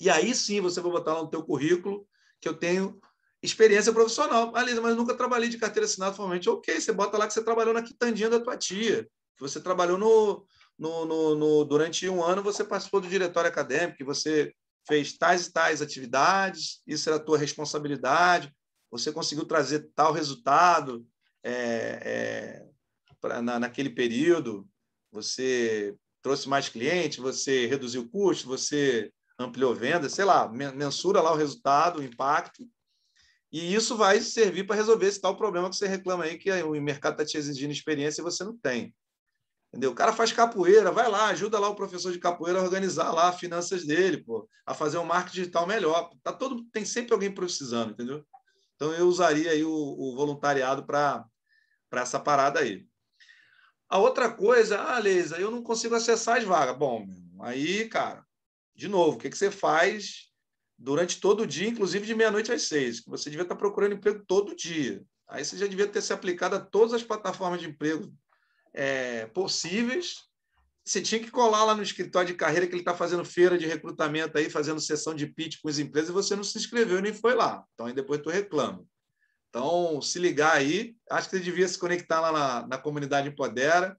E aí sim você vai botar lá no teu currículo que eu tenho experiência profissional. Alisa, ah, mas nunca trabalhei de carteira assinada formalmente. Ok, você bota lá que você trabalhou na quitandinha da tua tia, que você trabalhou no, no, no, no durante um ano, você participou do diretório acadêmico, que você fez tais e tais atividades, isso era a tua responsabilidade, você conseguiu trazer tal resultado é, é, pra, na, naquele período, você trouxe mais cliente, você reduziu o custo, você ampliou vendas, sei lá, mensura lá o resultado, o impacto, e isso vai servir para resolver esse tal problema que você reclama aí, que o mercado está te exigindo experiência e você não tem. Entendeu? O cara faz capoeira, vai lá, ajuda lá o professor de capoeira a organizar lá as finanças dele, pô, a fazer um marketing digital melhor. Tá todo, tem sempre alguém precisando, entendeu? Então eu usaria aí o, o voluntariado para essa parada aí. A outra coisa, ah, Leisa, eu não consigo acessar as vagas. Bom, aí, cara, de novo, o que, que você faz durante todo o dia, inclusive de meia-noite às seis? Você devia estar procurando emprego todo dia. Aí você já devia ter se aplicado a todas as plataformas de emprego é, possíveis. Você tinha que colar lá no escritório de carreira que ele está fazendo feira de recrutamento aí, fazendo sessão de pitch com as empresas, e você não se inscreveu nem foi lá. Então aí depois tu reclama. Então, se ligar aí, acho que você devia se conectar lá na, na comunidade Empodera,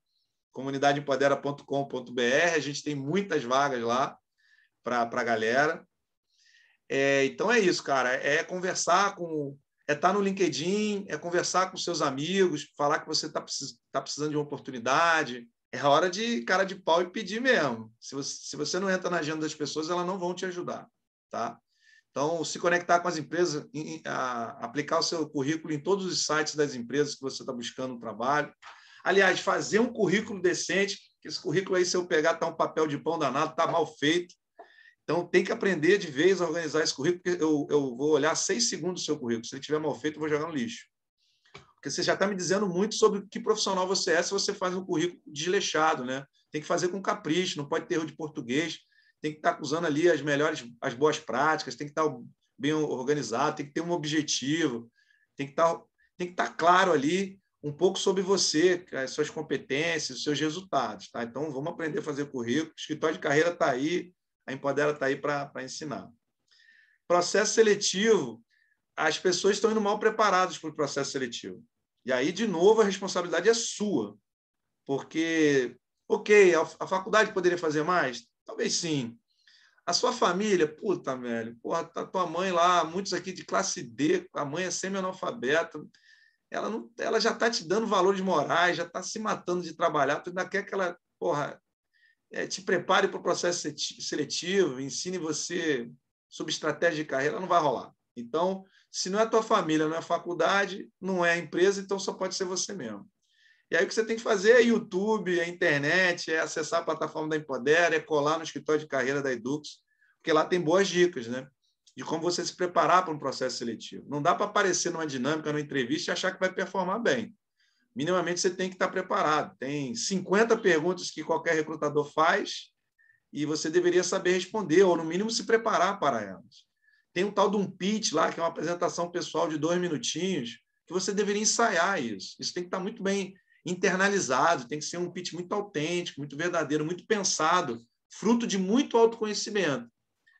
comunidadeempodera.com.br. A gente tem muitas vagas lá para a galera. É, então é isso, cara. É, é conversar com. É estar tá no LinkedIn, é conversar com seus amigos, falar que você está precis, tá precisando de uma oportunidade. É hora de cara de pau e pedir mesmo. Se você, se você não entra na agenda das pessoas, elas não vão te ajudar, tá? Então, se conectar com as empresas, em, a, aplicar o seu currículo em todos os sites das empresas que você está buscando um trabalho. Aliás, fazer um currículo decente, que esse currículo aí, se eu pegar, está um papel de pão danado, está mal feito. Então, tem que aprender de vez a organizar esse currículo, porque eu, eu vou olhar seis segundos o seu currículo. Se ele tiver mal feito, eu vou jogar no lixo. Porque você já está me dizendo muito sobre que profissional você é se você faz um currículo desleixado, né? Tem que fazer com capricho, não pode ter erro de português, tem que estar tá usando ali as melhores, as boas práticas, tem que estar tá bem organizado, tem que ter um objetivo, tem que estar tá, tem que estar tá claro ali um pouco sobre você, as eh, suas competências, os seus resultados, tá? Então, vamos aprender a fazer currículo. O escritório de carreira está aí, a Empodera está aí para ensinar. Processo seletivo, as pessoas estão indo mal preparadas para o processo seletivo. E aí, de novo, a responsabilidade é sua. Porque, ok, a, faculdade poderia fazer mais? Talvez sim. A sua família, puta, velho, porra, tá tua mãe lá, muitos aqui de classe D, a mãe é semi-analfabeta, ela, não, ela já tá te dando valores morais, já tá se matando de trabalhar, tu ainda quer que ela, porra, é, te prepare para o processo seletivo, ensine você sobre estratégia de carreira, não vai rolar. Então, se não é a tua família, não é a faculdade, não é a empresa, então só pode ser você mesmo. E aí o que você tem que fazer é YouTube, é internet, é acessar a plataforma da Empodera, é colar no escritório de carreira da Edux, porque lá tem boas dicas, né? De como você se preparar para um processo seletivo. Não dá para aparecer numa dinâmica, numa entrevista e achar que vai performar bem minimamente você tem que estar preparado. Tem 50 perguntas que qualquer recrutador faz e você deveria saber responder, ou no mínimo se preparar para elas. Tem um tal de um pitch lá, que é uma apresentação pessoal de dois minutinhos, que você deveria ensaiar isso. Isso tem que estar muito bem internalizado, tem que ser um pitch muito autêntico, muito verdadeiro, muito pensado, fruto de muito autoconhecimento.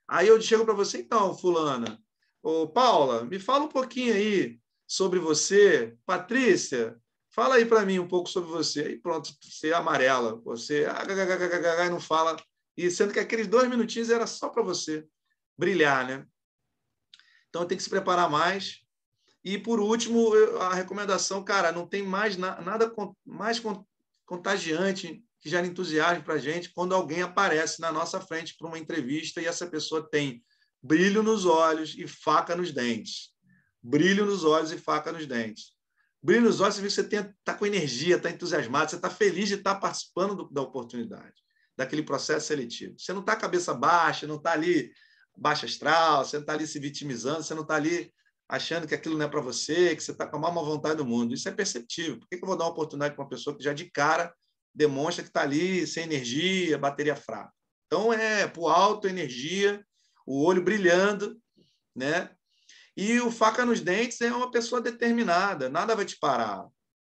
Aí eu chego para você, então, fulana, ou Paula, me fala um pouquinho aí sobre você. Patrícia, Fala aí para mim um pouco sobre você. E pronto, você é amarela, você ah, e não fala. E sendo que aqueles dois minutinhos era só para você brilhar, né? Então tem que se preparar mais. E por último, a recomendação, cara, não tem mais na, nada mais contagiante que gera entusiasmo para a gente quando alguém aparece na nossa frente para uma entrevista e essa pessoa tem brilho nos olhos e faca nos dentes. Brilho nos olhos e faca nos dentes brilha nos olhos, você vê que você está com energia, está entusiasmado, você está feliz de estar tá participando do, da oportunidade, daquele processo seletivo. Você não está cabeça baixa, não está ali baixa astral, você não está ali se vitimizando, você não está ali achando que aquilo não é para você, que você está com a maior vontade do mundo. Isso é perceptível. Por que, que eu vou dar uma oportunidade para uma pessoa que já de cara demonstra que está ali sem energia, bateria fraca? Então, é por alto, energia, o olho brilhando, né? E o faca nos dentes é uma pessoa determinada, nada vai te parar.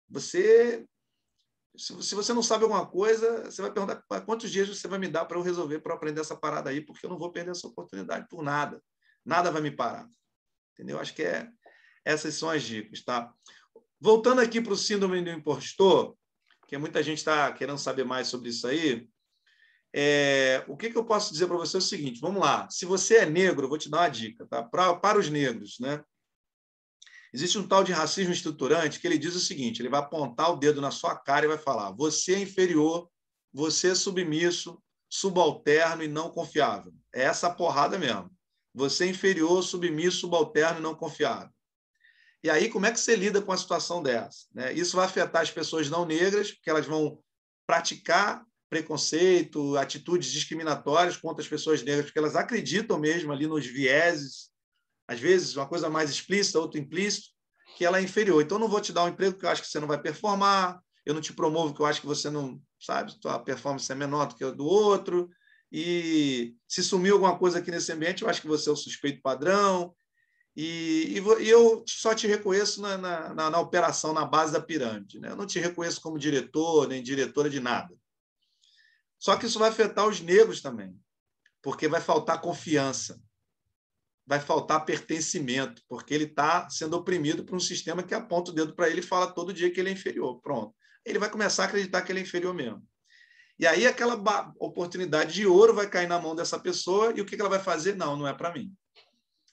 Você, se você não sabe alguma coisa, você vai perguntar quantos dias você vai me dar para eu resolver, para eu aprender essa parada aí, porque eu não vou perder essa oportunidade por nada. Nada vai me parar. Entendeu? Acho que é, essas são as dicas, tá? Voltando aqui para o síndrome do impostor, que muita gente está querendo saber mais sobre isso aí, é, o que, que, eu posso dizer para você é o seguinte: vamos lá. Se você é negro, vou te dar uma dica, tá? Pra, para os negros, né? Existe um tal de racismo estruturante que ele diz o seguinte: ele vai apontar o dedo na sua cara e vai falar: você é inferior, você é submisso, subalterno e não confiável. É essa porrada mesmo. Você é inferior, submisso, subalterno e não confiável. E aí, como é que você lida com a situação dessa? Né? Isso vai afetar as pessoas não negras, porque elas vão praticar preconceito, atitudes discriminatórias contra as pessoas negras, porque elas acreditam mesmo ali nos vieses, às vezes uma coisa mais explícita, outra implícita, que ela é inferior. Então, não vou te dar um emprego que eu acho que você não vai performar, eu não te promovo que eu acho que você não, sabe, sua performance é menor do que a do outro, e se sumiu alguma coisa aqui nesse ambiente, eu acho que você é o suspeito padrão, e, e, e eu só te reconheço na, na, na, na operação, na base da pirâmide. Né? Eu não te reconheço como diretor, nem diretora de nada. Só que isso vai afetar os negros também, porque vai faltar confiança, vai faltar pertencimento, porque ele está sendo oprimido por um sistema que aponta o dedo para ele e fala todo dia que ele é inferior. Pronto. Ele vai começar a acreditar que ele é inferior mesmo. E aí aquela oportunidade de ouro vai cair na mão dessa pessoa e o que, que ela vai fazer? Não, não é para mim.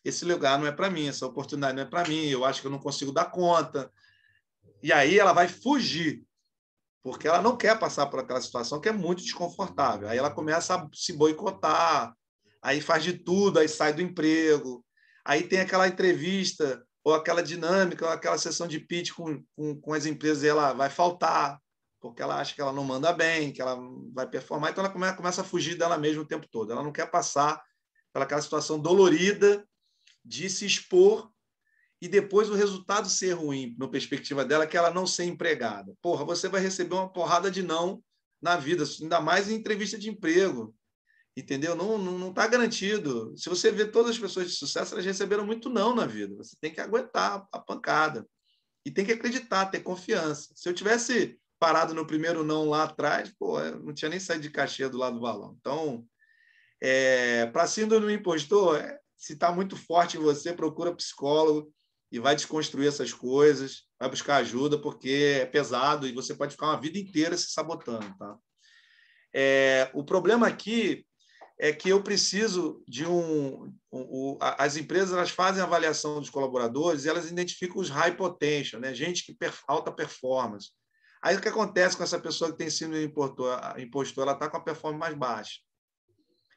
Esse lugar não é para mim, essa oportunidade não é para mim, eu acho que eu não consigo dar conta. E aí ela vai fugir porque ela não quer passar por aquela situação que é muito desconfortável. Aí ela começa a se boicotar, aí faz de tudo, aí sai do emprego, aí tem aquela entrevista ou aquela dinâmica, ou aquela sessão de pitch com, com, com as empresas e ela vai faltar, porque ela acha que ela não manda bem, que ela vai performar, então ela come, começa a fugir dela mesma o tempo todo. Ela não quer passar pelaquela situação dolorida de se expor e depois o resultado ser ruim, na perspectiva dela, que ela não ser empregada. Porra, você vai receber uma porrada de não na vida, ainda mais em entrevista de emprego. Entendeu? Não está não, não tá garantido. Se você vê todas as pessoas de sucesso, elas receberam muito não na vida. Você tem que aguentar a pancada. E tem que acreditar, ter confiança. Se eu tivesse parado no primeiro não lá atrás, pô, não tinha nem saído de caixinha do lado do balão. Então, é, para síndrome do impostor, é, se está muito forte em você, procura psicólogo e vai desconstruir essas coisas, vai buscar ajuda, porque é pesado e você pode ficar uma vida inteira se sabotando. Tá? É, o problema aqui é que eu preciso de um. um, um as empresas elas fazem avaliação dos colaboradores e elas identificam os high potential, né? gente que per, alta performance. Aí o que acontece com essa pessoa que tem síndrome impostor? impostor ela está com a performance mais baixa.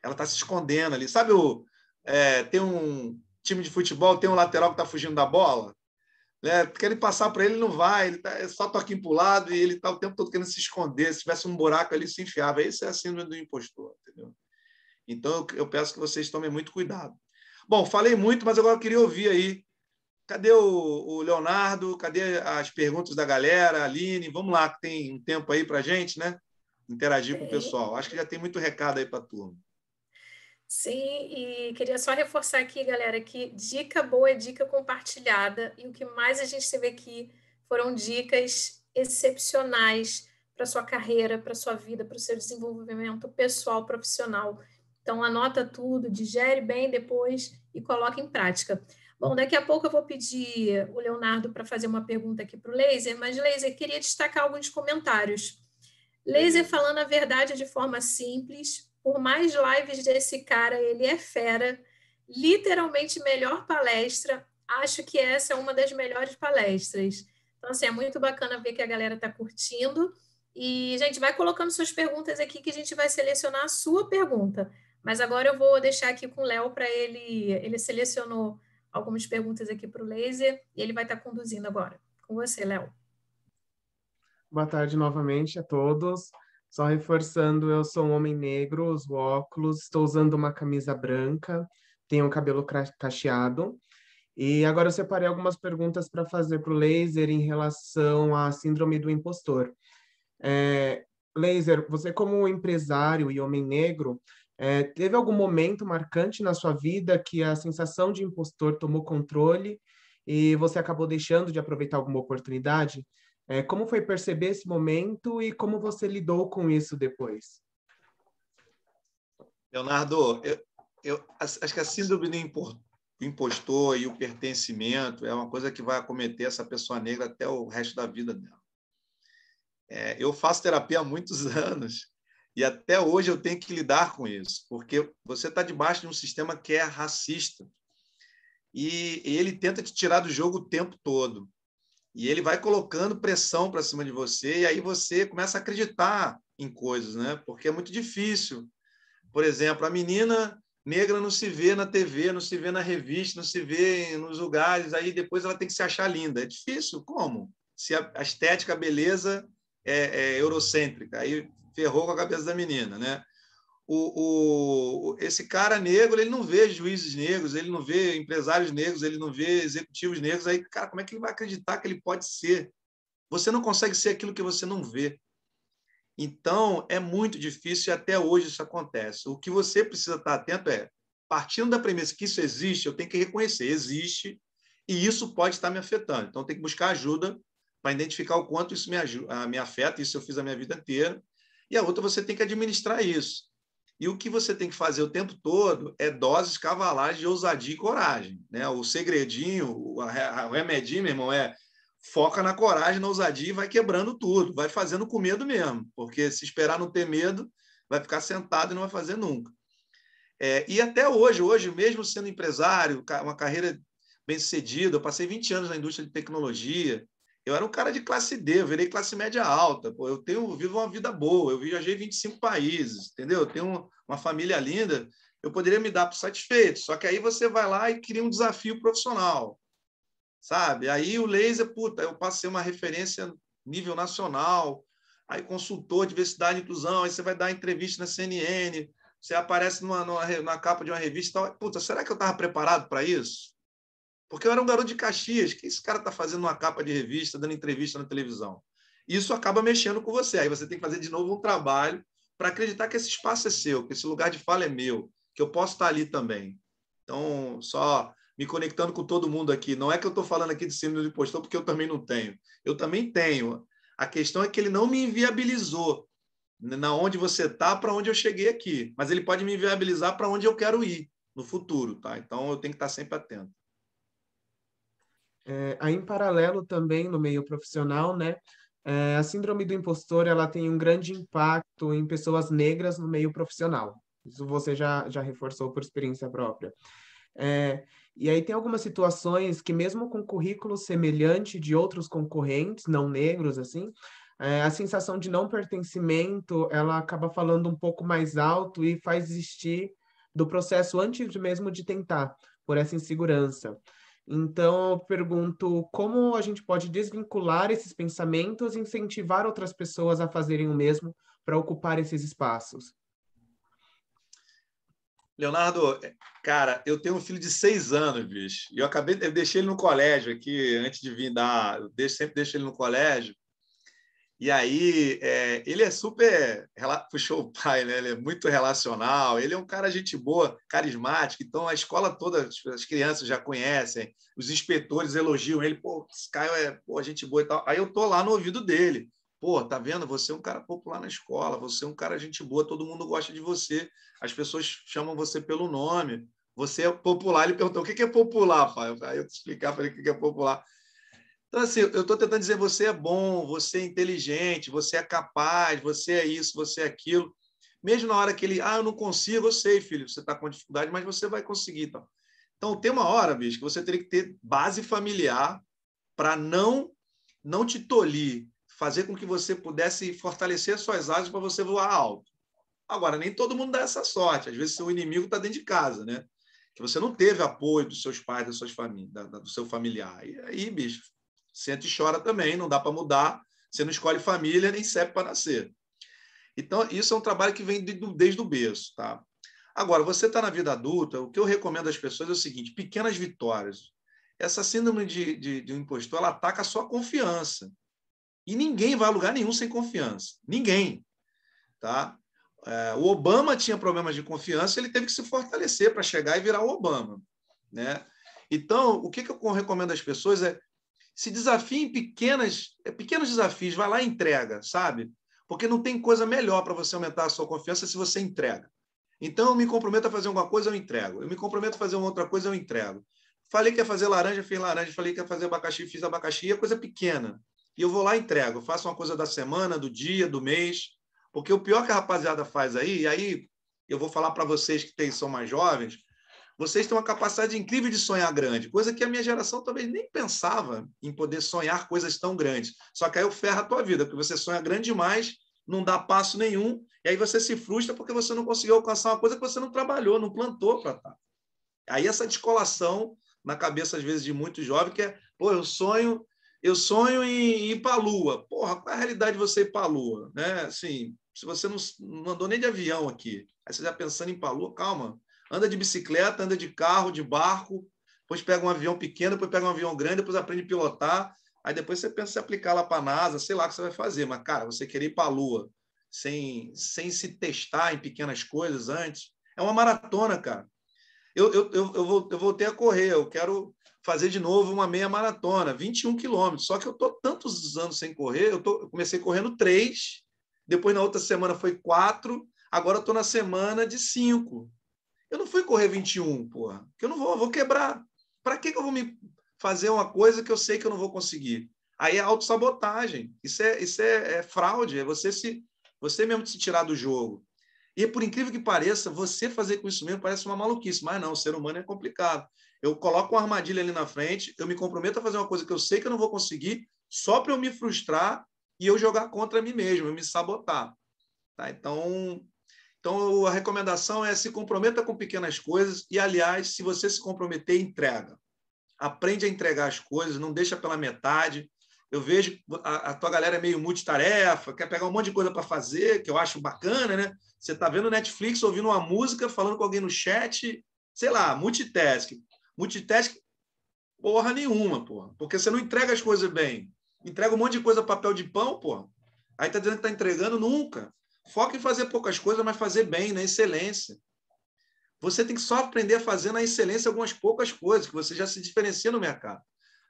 Ela está se escondendo ali. Sabe, o, é, tem um, time de futebol tem um lateral que está fugindo da bola. Né? Querem passar para ele, não vai. Ele tá, é só toquinho para o lado e ele está o tempo todo querendo se esconder. Se tivesse um buraco ali, se enfiava. Esse é a síndrome do impostor, entendeu? Então, eu, eu peço que vocês tomem muito cuidado. Bom, falei muito, mas agora eu queria ouvir aí. Cadê o, o Leonardo? Cadê as perguntas da galera? Aline? Vamos lá, que tem um tempo aí para gente, né? Interagir com o pessoal. Acho que já tem muito recado aí para a turma. Sim, e queria só reforçar aqui, galera, que dica boa é dica compartilhada. E o que mais a gente teve aqui foram dicas excepcionais para sua carreira, para sua vida, para o seu desenvolvimento pessoal, profissional. Então anota tudo, digere bem depois e coloque em prática. Bom, daqui a pouco eu vou pedir o Leonardo para fazer uma pergunta aqui para o Laser, mas Laser, queria destacar alguns comentários. Laser falando a verdade de forma simples, por mais lives desse cara, ele é fera. Literalmente, melhor palestra. Acho que essa é uma das melhores palestras. Então, assim, é muito bacana ver que a galera está curtindo. E, gente, vai colocando suas perguntas aqui que a gente vai selecionar a sua pergunta. Mas agora eu vou deixar aqui com o Léo para ele. Ele selecionou algumas perguntas aqui para o laser e ele vai estar tá conduzindo agora. Com você, Léo. Boa tarde novamente a todos. Só reforçando, eu sou um homem negro, uso óculos, estou usando uma camisa branca, tenho um cabelo cacheado. E agora eu separei algumas perguntas para fazer para o Laser em relação à síndrome do impostor. É, Laser, você como empresário e homem negro, é, teve algum momento marcante na sua vida que a sensação de impostor tomou controle e você acabou deixando de aproveitar alguma oportunidade? É, como foi perceber esse momento e como você lidou com isso depois? Leonardo, eu, eu acho que a síndrome do impostor e o pertencimento é uma coisa que vai acometer essa pessoa negra até o resto da vida dela. É, eu faço terapia há muitos anos e até hoje eu tenho que lidar com isso, porque você está debaixo de um sistema que é racista e, e ele tenta te tirar do jogo o tempo todo. E ele vai colocando pressão para cima de você, e aí você começa a acreditar em coisas, né? Porque é muito difícil. Por exemplo, a menina negra não se vê na TV, não se vê na revista, não se vê nos lugares, aí depois ela tem que se achar linda. É difícil, como? Se a estética, a beleza é, é eurocêntrica, aí ferrou com a cabeça da menina, né? o, o, esse cara negro, ele não vê juízes negros, ele não vê empresários negros, ele não vê executivos negros. Aí, cara, como é que ele vai acreditar que ele pode ser? Você não consegue ser aquilo que você não vê. Então, é muito difícil e até hoje isso acontece. O que você precisa estar atento é, partindo da premissa que isso existe, eu tenho que reconhecer, existe, e isso pode estar me afetando. Então, eu tenho que buscar ajuda para identificar o quanto isso me, ajuda, ah, me afeta, isso eu fiz a minha vida inteira. E a outra, você tem que administrar isso. E o que você tem que fazer o tempo todo é doses cavalares de ousadia e coragem. Né? O segredinho, o remedinho, meu irmão, é foca na coragem, na ousadia e vai quebrando tudo, vai fazendo com medo mesmo, porque se esperar não ter medo, vai ficar sentado e não vai fazer nunca. É, e até hoje, hoje, mesmo sendo empresário, uma carreira bem sucedida, eu passei 20 anos na indústria de tecnologia, eu era um cara de classe D, eu virei classe média alta. Pô, eu tenho vivo uma vida boa, eu viajei 25 países, entendeu? Eu tenho uma família linda, eu poderia me dar por satisfeito. Só que aí você vai lá e cria um desafio profissional, sabe? Aí o laser, puta, eu passei uma referência nível nacional, aí consultor diversidade e inclusão, aí você vai dar entrevista na CNN, você aparece numa, numa, na capa de uma revista, tal. puta, será que eu estava preparado para isso? Porque eu era um garoto de Caxias, que esse cara está fazendo uma capa de revista, dando entrevista na televisão. Isso acaba mexendo com você. Aí você tem que fazer de novo um trabalho para acreditar que esse espaço é seu, que esse lugar de fala é meu, que eu posso estar tá ali também. Então, só me conectando com todo mundo aqui. Não é que eu estou falando aqui de síndrome do impostor, porque eu também não tenho. Eu também tenho. A questão é que ele não me inviabilizou na onde você está para onde eu cheguei aqui. Mas ele pode me inviabilizar para onde eu quero ir no futuro. Tá? Então, eu tenho que estar tá sempre atento. É, aí, em paralelo também no meio profissional, né? É, a síndrome do impostor ela tem um grande impacto em pessoas negras no meio profissional. Isso você já, já reforçou por experiência própria. É, e aí tem algumas situações que mesmo com currículo semelhante de outros concorrentes não negros assim, é, a sensação de não pertencimento ela acaba falando um pouco mais alto e faz desistir do processo antes mesmo de tentar por essa insegurança. Então, eu pergunto como a gente pode desvincular esses pensamentos e incentivar outras pessoas a fazerem o mesmo para ocupar esses espaços. Leonardo, é, cara, eu tenho um filho de seis anos, bicho. E eu acabei, eu deixei ele no colégio aqui antes de vir dar. Eu sempre deixo ele no colégio e aí, é, ele é super. Puxou o pai, né? Ele é muito relacional, ele é um cara gente boa, carismático. Então, a escola toda, as crianças já conhecem, os inspetores elogiam ele. Pô, esse Caio é pô, gente boa e tal. Aí eu tô lá no ouvido dele. Pô, tá vendo? Você é um cara popular na escola, você é um cara gente boa, todo mundo gosta de você, as pessoas chamam você pelo nome, você é popular. Ele perguntou: o que é popular, pai? Aí eu te explicar para ele o que é popular. Então, assim, eu estou tentando dizer você é bom, você é inteligente, você é capaz, você é isso, você é aquilo. Mesmo na hora que ele, ah, eu não consigo, eu sei, filho, você está com dificuldade, mas você vai conseguir. Então, então tem uma hora, bicho, que você teria que ter base familiar para não não te tolir, fazer com que você pudesse fortalecer suas asas para você voar alto. Agora, nem todo mundo dá essa sorte. Às vezes, seu inimigo está dentro de casa, né? Que você não teve apoio dos seus pais, da, suas famí da, da, do seu familiar. E aí, bicho, senta e chora também, não dá para mudar, você não escolhe família nem CEP para nascer. Então, isso é um trabalho que vem de, desde o berço, tá? Agora, você está na vida adulta, o que eu recomendo às pessoas é o seguinte, pequenas vitórias. Essa síndrome de, de, de um impostor, ela ataca a sua confiança. E ninguém vai a lugar nenhum sem confiança. Ninguém, tá? É, o Obama tinha problemas de confiança, ele teve que se fortalecer para chegar e virar o Obama, né? Então, o que, que eu recomendo às pessoas é se desafie em pequenas, é, pequenos desafios, vai lá e entrega, sabe? Porque não tem coisa melhor para você aumentar a sua confiança se você entrega. Então, eu me comprometo a fazer alguma coisa, eu entrego. Eu me comprometo a fazer uma outra coisa, eu entrego. Falei que ia fazer laranja, fiz laranja. Falei que ia fazer abacaxi, fiz abacaxi. É coisa pequena. E eu vou lá e entrego. Eu faço uma coisa da semana, do dia, do mês. Porque o pior que a rapaziada faz aí, e aí eu vou falar para vocês que tem, são mais jovens, vocês têm uma capacidade incrível de sonhar grande, coisa que a minha geração talvez nem pensava em poder sonhar coisas tão grandes. Só que aí eu ferro a tua vida, porque você sonha grande demais, não dá passo nenhum, e aí você se frustra porque você não conseguiu alcançar uma coisa que você não trabalhou, não plantou para estar. Tá. Aí essa descolação na cabeça, às vezes, de muito jovem, que é, pô, eu sonho, eu sonho em, ir para a Lua. Porra, qual é a realidade de você ir para a Lua? Né? Assim, se você não, não andou nem de avião aqui, aí você já pensando em ir para a Lua, calma, anda de bicicleta, anda de carro, de barco, depois pega um avião pequeno, depois pega um avião grande, depois aprende a pilotar, aí depois você pensa em aplicar lá para a NASA, sei lá o que você vai fazer, mas, cara, você querer ir para a Lua sem, sem se testar em pequenas coisas antes, é uma maratona, cara. Eu, eu, eu, eu, vou, eu voltei a correr, eu quero fazer de novo uma meia maratona, 21 quilômetros, só que eu estou tantos anos sem correr, eu, tô, eu comecei correndo três, depois na outra semana foi quatro, agora estou na semana de cinco. Eu não fui correr 21, porra. Que eu não vou, eu vou quebrar. Para que, que eu vou me fazer uma coisa que eu sei que eu não vou conseguir? Aí é autossabotagem. Isso é, isso é, é fraude. É você se você mesmo se tirar do jogo. E por incrível que pareça, você fazer com isso mesmo parece uma maluquice, mas não, o ser humano é complicado. Eu coloco uma armadilha ali na frente, eu me comprometo a fazer uma coisa que eu sei que eu não vou conseguir, só para eu me frustrar e eu jogar contra mim mesmo, eu me sabotar. Tá? Então, então, a recomendação é se comprometa com pequenas coisas e, aliás, se você se comprometer, entrega. Aprende a entregar as coisas, não deixa pela metade. Eu vejo a, a tua galera é meio multitarefa, quer pegar um monte de coisa para fazer, que eu acho bacana, né? Você está vendo Netflix, ouvindo uma música, falando com alguém no chat, sei lá, multitasking. Multitasking, porra nenhuma, porra. Porque você não entrega as coisas bem. Entrega um monte de coisa papel de pão, porra. Aí tá dizendo que tá entregando nunca. Foca em fazer poucas coisas, mas fazer bem, na excelência. Você tem que só aprender a fazer na excelência algumas poucas coisas, que você já se diferencia no mercado.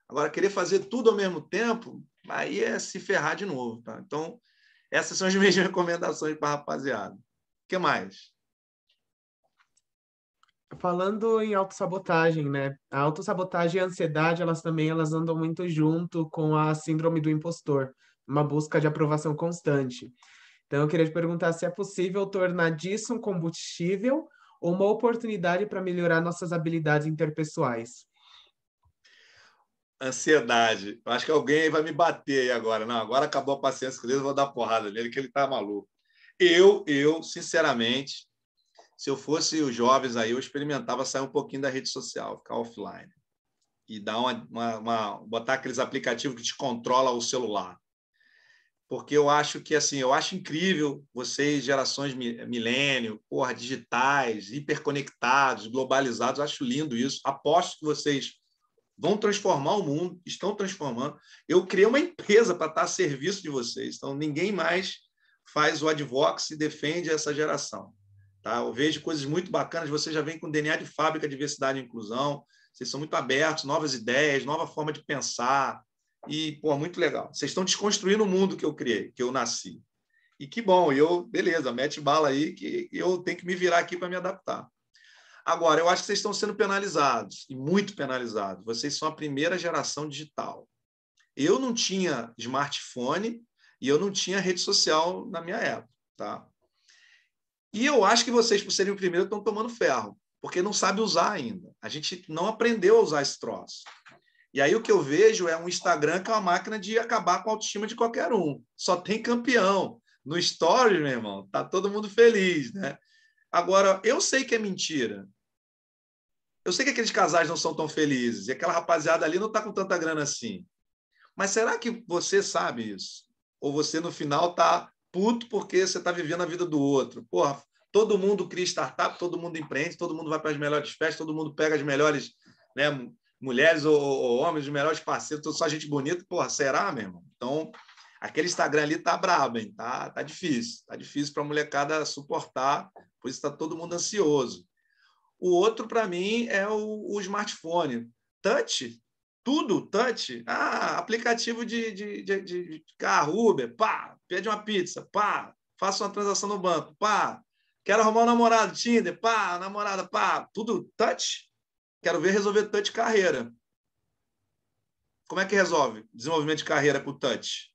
Agora, querer fazer tudo ao mesmo tempo, aí é se ferrar de novo, tá? Então, essas são as minhas recomendações para a rapaziada. O que mais? Falando em autossabotagem, né? A autossabotagem e a ansiedade, elas também elas andam muito junto com a síndrome do impostor, uma busca de aprovação constante. Então, eu queria te perguntar se é possível tornar disso um combustível ou uma oportunidade para melhorar nossas habilidades interpessoais. Ansiedade. Eu acho que alguém vai me bater aí agora. Não, agora acabou a paciência com Deus, eu vou dar porrada nele, que ele está maluco. Eu, eu, sinceramente, se eu fosse os jovens aí, eu experimentava sair um pouquinho da rede social, ficar offline. E dar uma, uma, uma botar aqueles aplicativos que te controla o celular porque eu acho que assim, eu acho incrível vocês, gerações milênio, porra, digitais, hiperconectados, globalizados, acho lindo isso. Aposto que vocês vão transformar o mundo, estão transformando. Eu criei uma empresa para estar a serviço de vocês, então ninguém mais faz o advox e defende essa geração. Tá? Eu vejo coisas muito bacanas, vocês já vêm com DNA de fábrica, diversidade e inclusão, vocês são muito abertos, novas ideias, nova forma de pensar, e, pô, muito legal. Vocês estão desconstruindo o mundo que eu criei, que eu nasci. E que bom, eu, beleza, mete bala aí que eu tenho que me virar aqui para me adaptar. Agora, eu acho que vocês estão sendo penalizados, e muito penalizados. Vocês são a primeira geração digital. Eu não tinha smartphone e eu não tinha rede social na minha época, tá? E eu acho que vocês, por serem o primeiro, estão tomando ferro, porque não sabe usar ainda. A gente não aprendeu a usar esse troço. E aí o que eu vejo é um Instagram que é uma máquina de acabar com a autoestima de qualquer um. Só tem campeão. No Stories, meu irmão, tá todo mundo feliz, né? Agora, eu sei que é mentira. Eu sei que aqueles casais não são tão felizes. E aquela rapaziada ali não tá com tanta grana assim. Mas será que você sabe isso? Ou você, no final, tá puto porque você tá vivendo a vida do outro? Porra, todo mundo cria startup, todo mundo empreende, todo mundo vai para as melhores festas, todo mundo pega as melhores né, mulheres ou, ou homens, os melhores parceiros, tudo só gente bonita, porra, será, mesmo? Então, aquele Instagram ali tá brabo, hein? Tá, tá difícil. Tá difícil para a molecada suportar, por isso está todo mundo ansioso. O outro, para mim, é o, o, smartphone. Touch, tudo touch. Ah, aplicativo de, de, de, de carro, Uber, pá, pede uma pizza, pá, faça uma transação no banco, pá, quero arrumar um namorado, Tinder, pá, namorada, pá, tudo touch. Quero ver resolver touch carreira. Como é que resolve desenvolvimento de carreira com touch?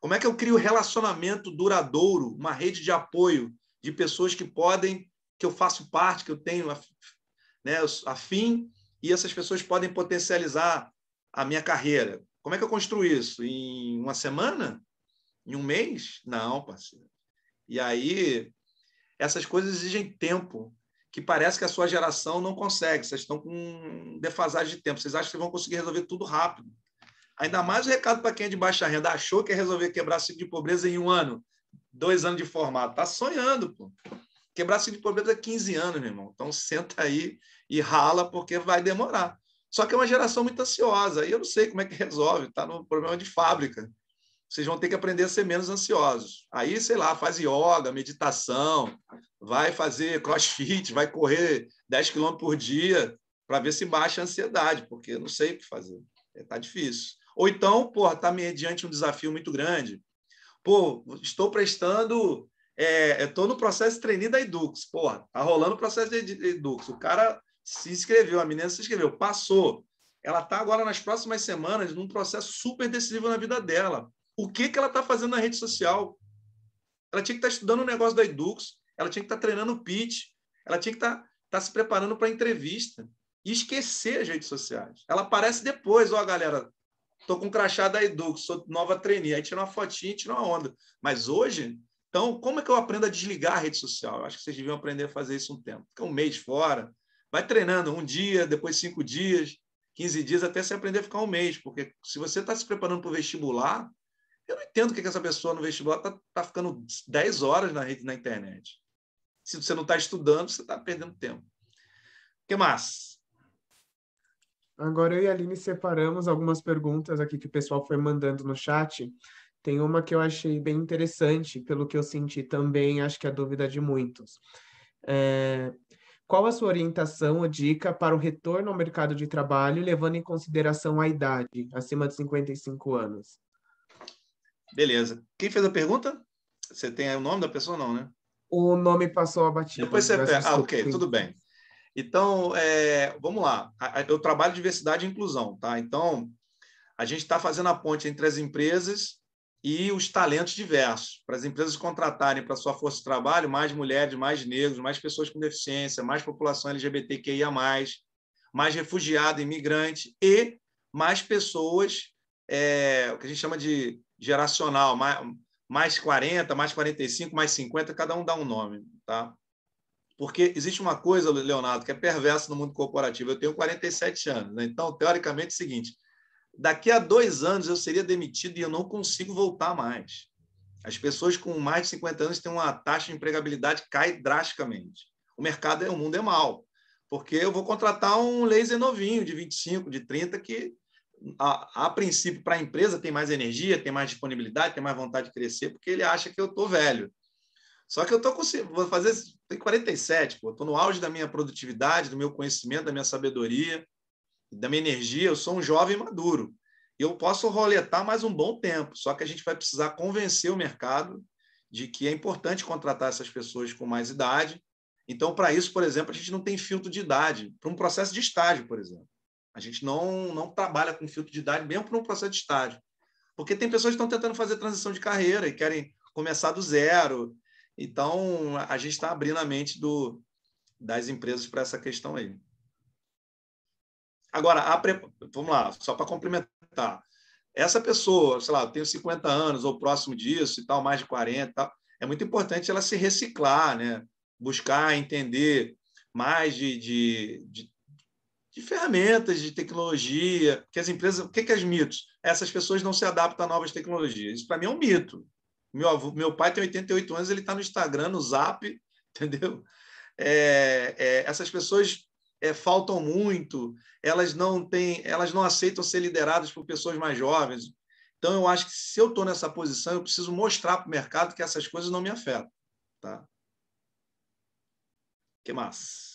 Como é que eu crio relacionamento duradouro, uma rede de apoio de pessoas que podem, que eu faço parte, que eu tenho né, afim, e essas pessoas podem potencializar a minha carreira? Como é que eu construo isso? Em uma semana? Em um mês? Não, parceiro. E aí, essas coisas exigem tempo, que parece que a sua geração não consegue, vocês estão com defasagem de tempo, vocês acham que vão conseguir resolver tudo rápido. Ainda mais o recado para quem é de baixa renda, achou que ia é resolver quebrar ciclo de pobreza em um ano, dois anos de formato, está sonhando, pô. Quebrar ciclo de pobreza é 15 anos, meu irmão. Então senta aí e rala, porque vai demorar. Só que é uma geração muito ansiosa, e eu não sei como é que resolve, está no problema de fábrica vocês vão ter que aprender a ser menos ansiosos. Aí, sei lá, faz yoga, meditação, vai fazer crossfit, vai correr 10 quilômetros por dia para ver se baixa a ansiedade, porque não sei o que fazer. Está é, tá difícil. Ou então, porra, está mediante um desafio muito grande. Pô, estou prestando. É, estou no processo de treininho da Edux. Porra, tá rolando o processo de Edux. O cara se inscreveu, a menina se inscreveu, passou. Ela está agora nas próximas semanas num processo super decisivo na vida dela o que, que ela está fazendo na rede social. Ela tinha que estar tá estudando o negócio da Edux, ela tinha que estar tá treinando o pitch, ela tinha que estar tá, tá se preparando para a entrevista e esquecer as redes sociais. Ela aparece depois, ó, galera, tô com um crachá da Edux, sou nova trainee, aí tira uma fotinha e tira uma onda. Mas hoje, então, como é que eu aprendo a desligar a rede social? Eu acho que vocês deviam aprender a fazer isso um tempo. Fica um mês fora, vai treinando um dia, depois cinco dias, quinze dias, até você aprender a ficar um mês, porque se você está se preparando para o vestibular, eu não entendo o que essa pessoa no vestibular está tá ficando 10 horas na rede na internet. Se você não está estudando, você está perdendo tempo. O que mais? Agora eu e a Aline separamos algumas perguntas aqui que o pessoal foi mandando no chat. Tem uma que eu achei bem interessante, pelo que eu senti também, acho que é a dúvida de muitos. É... Qual a sua orientação ou dica para o retorno ao mercado de trabalho, levando em consideração a idade, acima de 55 anos? Beleza. Quem fez a pergunta? Você tem o nome da pessoa, não, né? O nome passou abatido. Depois você pega. Ah, ok, tudo bem. Então, é, vamos lá. Eu trabalho diversidade e inclusão, tá? Então, a gente está fazendo a ponte entre as empresas e os talentos diversos, para as empresas contratarem para sua força de trabalho mais mulheres, mais negros, mais pessoas com deficiência, mais população LGBTQIA+, mais refugiado, imigrante e mais pessoas, é, o que a gente chama de geracional, mais, mais 40, mais 45, mais 50, cada um dá um nome, tá? Porque existe uma coisa, Leonardo, que é perversa no mundo corporativo. Eu tenho 47 anos, né? então, teoricamente, é o seguinte: daqui a dois anos eu seria demitido e eu não consigo voltar mais. As pessoas com mais de 50 anos têm uma taxa de empregabilidade que cai drasticamente. O mercado, o mundo é mau, porque eu vou contratar um laser novinho de 25, de 30, que a, a princípio, para a empresa, tem mais energia, tem mais disponibilidade, tem mais vontade de crescer, porque ele acha que eu estou velho. Só que eu tô com, vou fazer, tem 47, estou no auge da minha produtividade, do meu conhecimento, da minha sabedoria, da minha energia. Eu sou um jovem maduro. eu posso roletar mais um bom tempo. Só que a gente vai precisar convencer o mercado de que é importante contratar essas pessoas com mais idade. Então, para isso, por exemplo, a gente não tem filtro de idade, para um processo de estágio, por exemplo. A gente não, não trabalha com filtro de idade, mesmo para um processo de estágio. Porque tem pessoas que estão tentando fazer transição de carreira e querem começar do zero. Então, a gente está abrindo a mente do, das empresas para essa questão aí. Agora, pre... vamos lá, só para complementar. Essa pessoa, sei lá, tem 50 anos ou próximo disso e tal, mais de 40 é muito importante ela se reciclar, né? buscar entender mais de, de, de de ferramentas, de tecnologia, que as empresas. O que, que é os mitos? Essas pessoas não se adaptam a novas tecnologias. Isso para mim é um mito. Meu, avô, meu pai tem 88 anos, ele está no Instagram, no Zap, entendeu? É, é, essas pessoas é, faltam muito, elas não têm, elas não aceitam ser lideradas por pessoas mais jovens. Então, eu acho que se eu estou nessa posição, eu preciso mostrar para o mercado que essas coisas não me afetam. Tá? Que massa!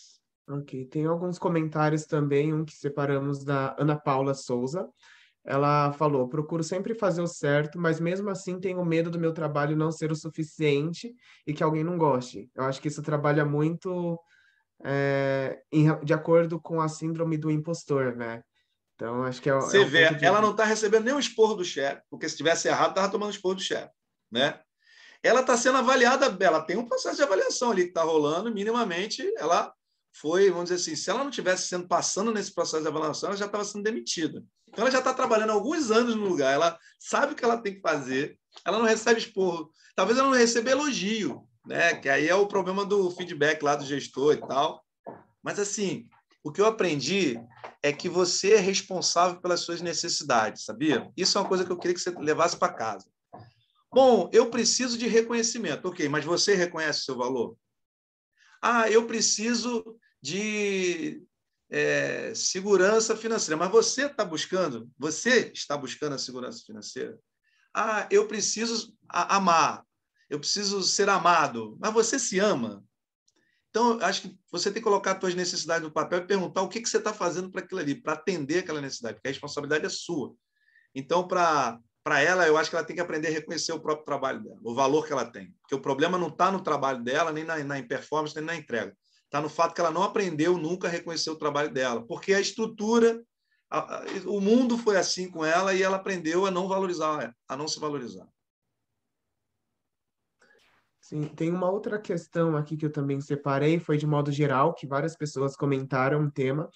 Ok, tem alguns comentários também, um que separamos da Ana Paula Souza. Ela falou: procuro sempre fazer o certo, mas mesmo assim tenho medo do meu trabalho não ser o suficiente e que alguém não goste. Eu acho que isso trabalha muito é, em, de acordo com a síndrome do impostor, né? Então, acho que é. é Você é um vê, de... ela não está recebendo nenhum esporro do chefe, porque se tivesse errado, estava tomando esporro do chefe, né? Ela está sendo avaliada, ela tem um processo de avaliação ali que está rolando, minimamente, ela foi, vamos dizer assim, se ela não tivesse sendo passando nesse processo de avaliação, ela já estava sendo demitida. Então ela já está trabalhando alguns anos no lugar, ela sabe o que ela tem que fazer, ela não recebe esporro, talvez ela não receba elogio, né? Que aí é o problema do feedback lá do gestor e tal. Mas assim, o que eu aprendi é que você é responsável pelas suas necessidades, sabia? Isso é uma coisa que eu queria que você levasse para casa. Bom, eu preciso de reconhecimento. Ok, mas você reconhece o seu valor? Ah, eu preciso de é, segurança financeira. Mas você está buscando, você está buscando a segurança financeira. Ah, eu preciso amar, eu preciso ser amado. Mas você se ama. Então, acho que você tem que colocar suas necessidades no papel e perguntar o que, que você está fazendo para aquilo ali, para atender aquela necessidade, porque a responsabilidade é sua. Então, para para ela, eu acho que ela tem que aprender a reconhecer o próprio trabalho dela, o valor que ela tem. Porque o problema não está no trabalho dela, nem na, na performance, nem na entrega. Está no fato que ela não aprendeu nunca a reconhecer o trabalho dela, porque a estrutura, a, a, o mundo foi assim com ela e ela aprendeu a não valorizar, é, a não se valorizar. Sim, tem uma outra questão aqui que eu também separei, foi de modo geral, que várias pessoas comentaram o tema,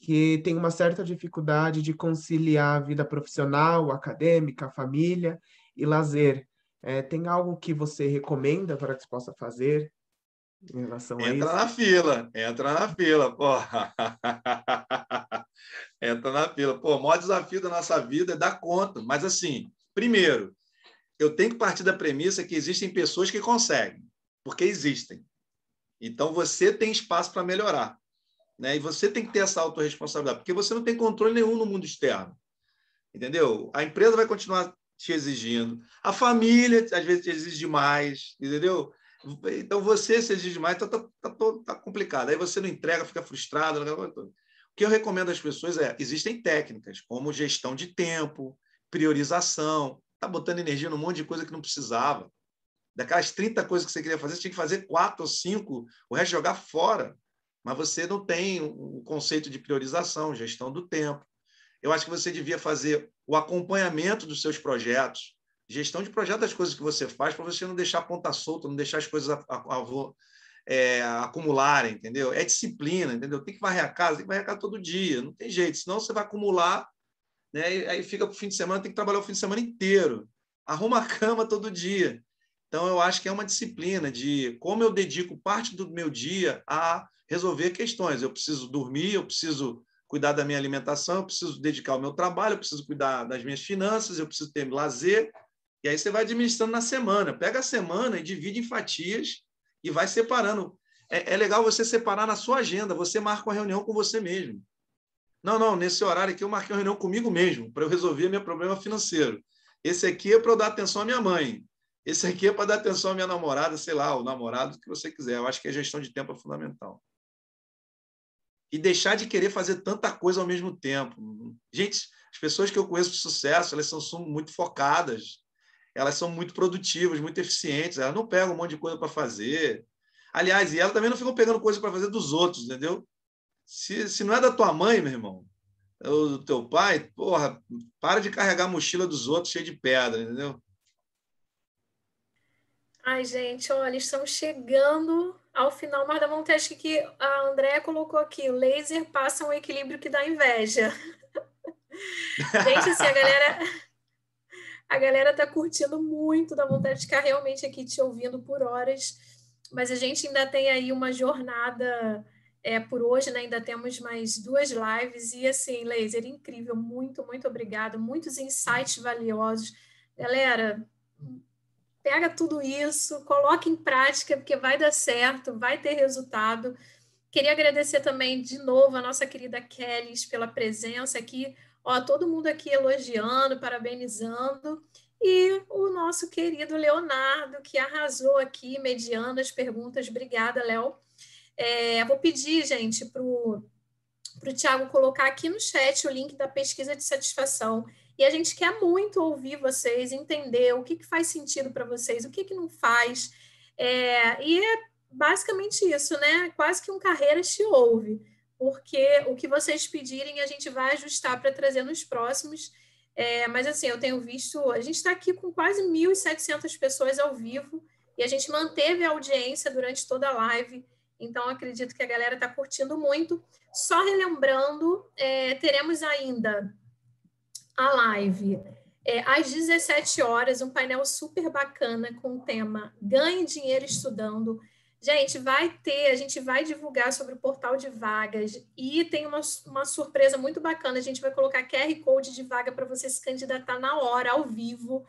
que tem uma certa dificuldade de conciliar a vida profissional, acadêmica, família e lazer. É, tem algo que você recomenda para que se possa fazer? Em relação entra isso. na fila, entra na fila, pô. entra na fila. Pô, o maior desafio da nossa vida é dar conta. Mas, assim, primeiro, eu tenho que partir da premissa que existem pessoas que conseguem, porque existem. Então, você tem espaço para melhorar. Né? E você tem que ter essa autorresponsabilidade, porque você não tem controle nenhum no mundo externo. Entendeu? A empresa vai continuar te exigindo, a família às vezes te exige demais, entendeu? Então você se exige mais, está tá, tá, tá, tá complicado. Aí você não entrega, fica frustrado. Né, o que eu recomendo às pessoas é: existem técnicas, como gestão de tempo, priorização. Está botando energia num monte de coisa que não precisava. Daquelas 30 coisas que você queria fazer, você tinha que fazer quatro ou cinco, o resto jogar fora. Mas você não tem o conceito de priorização, gestão do tempo. Eu acho que você devia fazer o acompanhamento dos seus projetos, Gestão de projeto das coisas que você faz para você não deixar a ponta solta, não deixar as coisas a, a, a, é, acumularem, entendeu? É disciplina, entendeu? Tem que varrer a casa, tem que varrer a casa todo dia, não tem jeito, senão você vai acumular, né? E, aí fica para o fim de semana, tem que trabalhar o fim de semana inteiro. Arruma a cama todo dia. Então, eu acho que é uma disciplina de como eu dedico parte do meu dia a resolver questões. Eu preciso dormir, eu preciso cuidar da minha alimentação, eu preciso dedicar o meu trabalho, eu preciso cuidar das minhas finanças, eu preciso ter lazer, e aí você vai administrando na semana. Pega a semana e divide em fatias e vai separando. É, é legal você separar na sua agenda. Você marca uma reunião com você mesmo. Não, não, nesse horário aqui eu marquei uma reunião comigo mesmo para eu resolver meu problema financeiro. Esse aqui é para eu dar atenção à minha mãe. Esse aqui é para dar atenção à minha namorada, sei lá, o namorado, que você quiser. Eu acho que a gestão de tempo é fundamental. E deixar de querer fazer tanta coisa ao mesmo tempo. Gente, as pessoas que eu conheço de sucesso, elas são muito focadas elas são muito produtivas, muito eficientes, elas não pegam um monte de coisa para fazer. Aliás, e elas também não ficam pegando coisa para fazer dos outros, entendeu? Se, se não é da tua mãe, meu irmão, ou do teu pai, porra, para de carregar a mochila dos outros cheia de pedra, entendeu? Ai, gente, olha, estamos chegando ao final, mas da montagem que a Andréa colocou aqui, laser passa um equilíbrio que dá inveja. gente, assim, a galera... A galera está curtindo muito, dá vontade de ficar realmente aqui te ouvindo por horas. Mas a gente ainda tem aí uma jornada é, por hoje, né? Ainda temos mais duas lives. E assim, Laser, incrível. Muito, muito obrigado. Muitos insights valiosos. Galera, pega tudo isso, coloque em prática, porque vai dar certo, vai ter resultado. Queria agradecer também de novo a nossa querida Kelly pela presença aqui. Ó, todo mundo aqui elogiando, parabenizando. E o nosso querido Leonardo, que arrasou aqui, mediando as perguntas. Obrigada, Léo. É, vou pedir, gente, para o Tiago colocar aqui no chat o link da pesquisa de satisfação. E a gente quer muito ouvir vocês, entender o que, que faz sentido para vocês, o que, que não faz. É, e é basicamente isso, né? Quase que um carreira te ouve porque o que vocês pedirem a gente vai ajustar para trazer nos próximos. É, mas assim, eu tenho visto, a gente está aqui com quase 1.700 pessoas ao vivo e a gente manteve a audiência durante toda a live. Então, acredito que a galera está curtindo muito. Só relembrando, é, teremos ainda a live é, às 17 horas, um painel super bacana com o tema Ganhe Dinheiro Estudando. Gente, vai ter, a gente vai divulgar sobre o portal de vagas e tem uma, uma surpresa muito bacana. A gente vai colocar QR Code de vaga para você se candidatar na hora, ao vivo.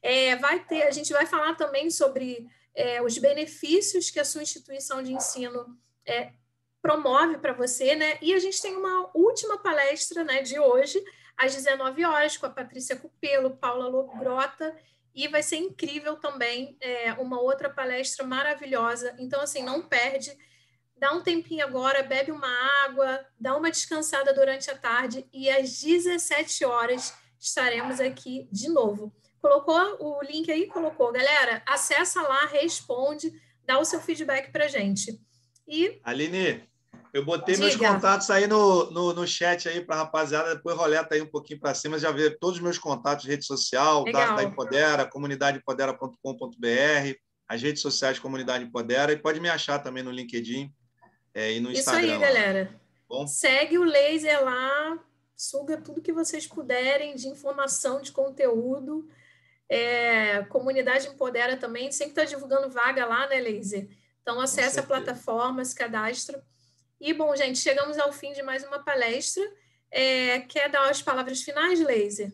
É, vai ter, a gente vai falar também sobre é, os benefícios que a sua instituição de ensino é, promove para você, né? E a gente tem uma última palestra né, de hoje, às 19 horas, com a Patrícia Cupelo, Paula Logrota e vai ser incrível também é, uma outra palestra maravilhosa. Então, assim, não perde. Dá um tempinho agora, bebe uma água, dá uma descansada durante a tarde e às 17 horas estaremos aqui de novo. Colocou o link aí? Colocou. Galera, acessa lá, responde, dá o seu feedback para gente. E... Aline, eu botei Diga. meus contatos aí no, no, no chat aí para rapaziada, depois roleta aí um pouquinho para cima, já vê todos os meus contatos, rede social, Legal. da, da Empodera, comunidadepodera.com.br, as redes sociais Comunidade Empodera, e pode me achar também no LinkedIn é, e no Isso Instagram. Isso aí, galera. Tá bom? Segue o laser lá, suga tudo que vocês puderem de informação, de conteúdo. É, comunidade Empodera também, sempre está divulgando vaga lá, né, Laser? Então, acesse a plataforma, se cadastra. E, bom, gente, chegamos ao fim de mais uma palestra. É, quer dar as palavras finais, Laser?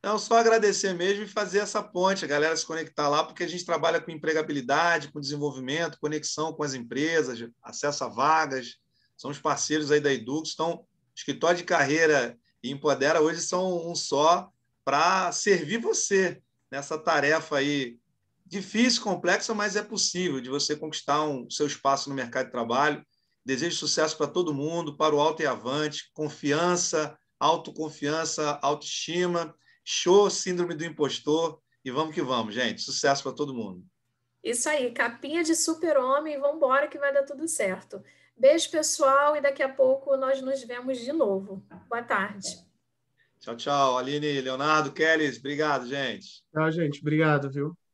Não, só agradecer mesmo e fazer essa ponte, a galera se conectar lá, porque a gente trabalha com empregabilidade, com desenvolvimento, conexão com as empresas, acesso a vagas, são os parceiros aí da Edux. Então, escritório de carreira e Empodera hoje são um só para servir você nessa tarefa aí difícil, complexa, mas é possível de você conquistar um seu espaço no mercado de trabalho, Desejo sucesso para todo mundo, para o alto e avante, confiança, autoconfiança, autoestima, show síndrome do impostor e vamos que vamos, gente. Sucesso para todo mundo. Isso aí, capinha de super-homem, vamos embora que vai dar tudo certo. Beijo, pessoal, e daqui a pouco nós nos vemos de novo. Boa tarde. Tchau, tchau. Aline, Leonardo, Kelly, obrigado, gente. Tchau, gente. Obrigado, viu?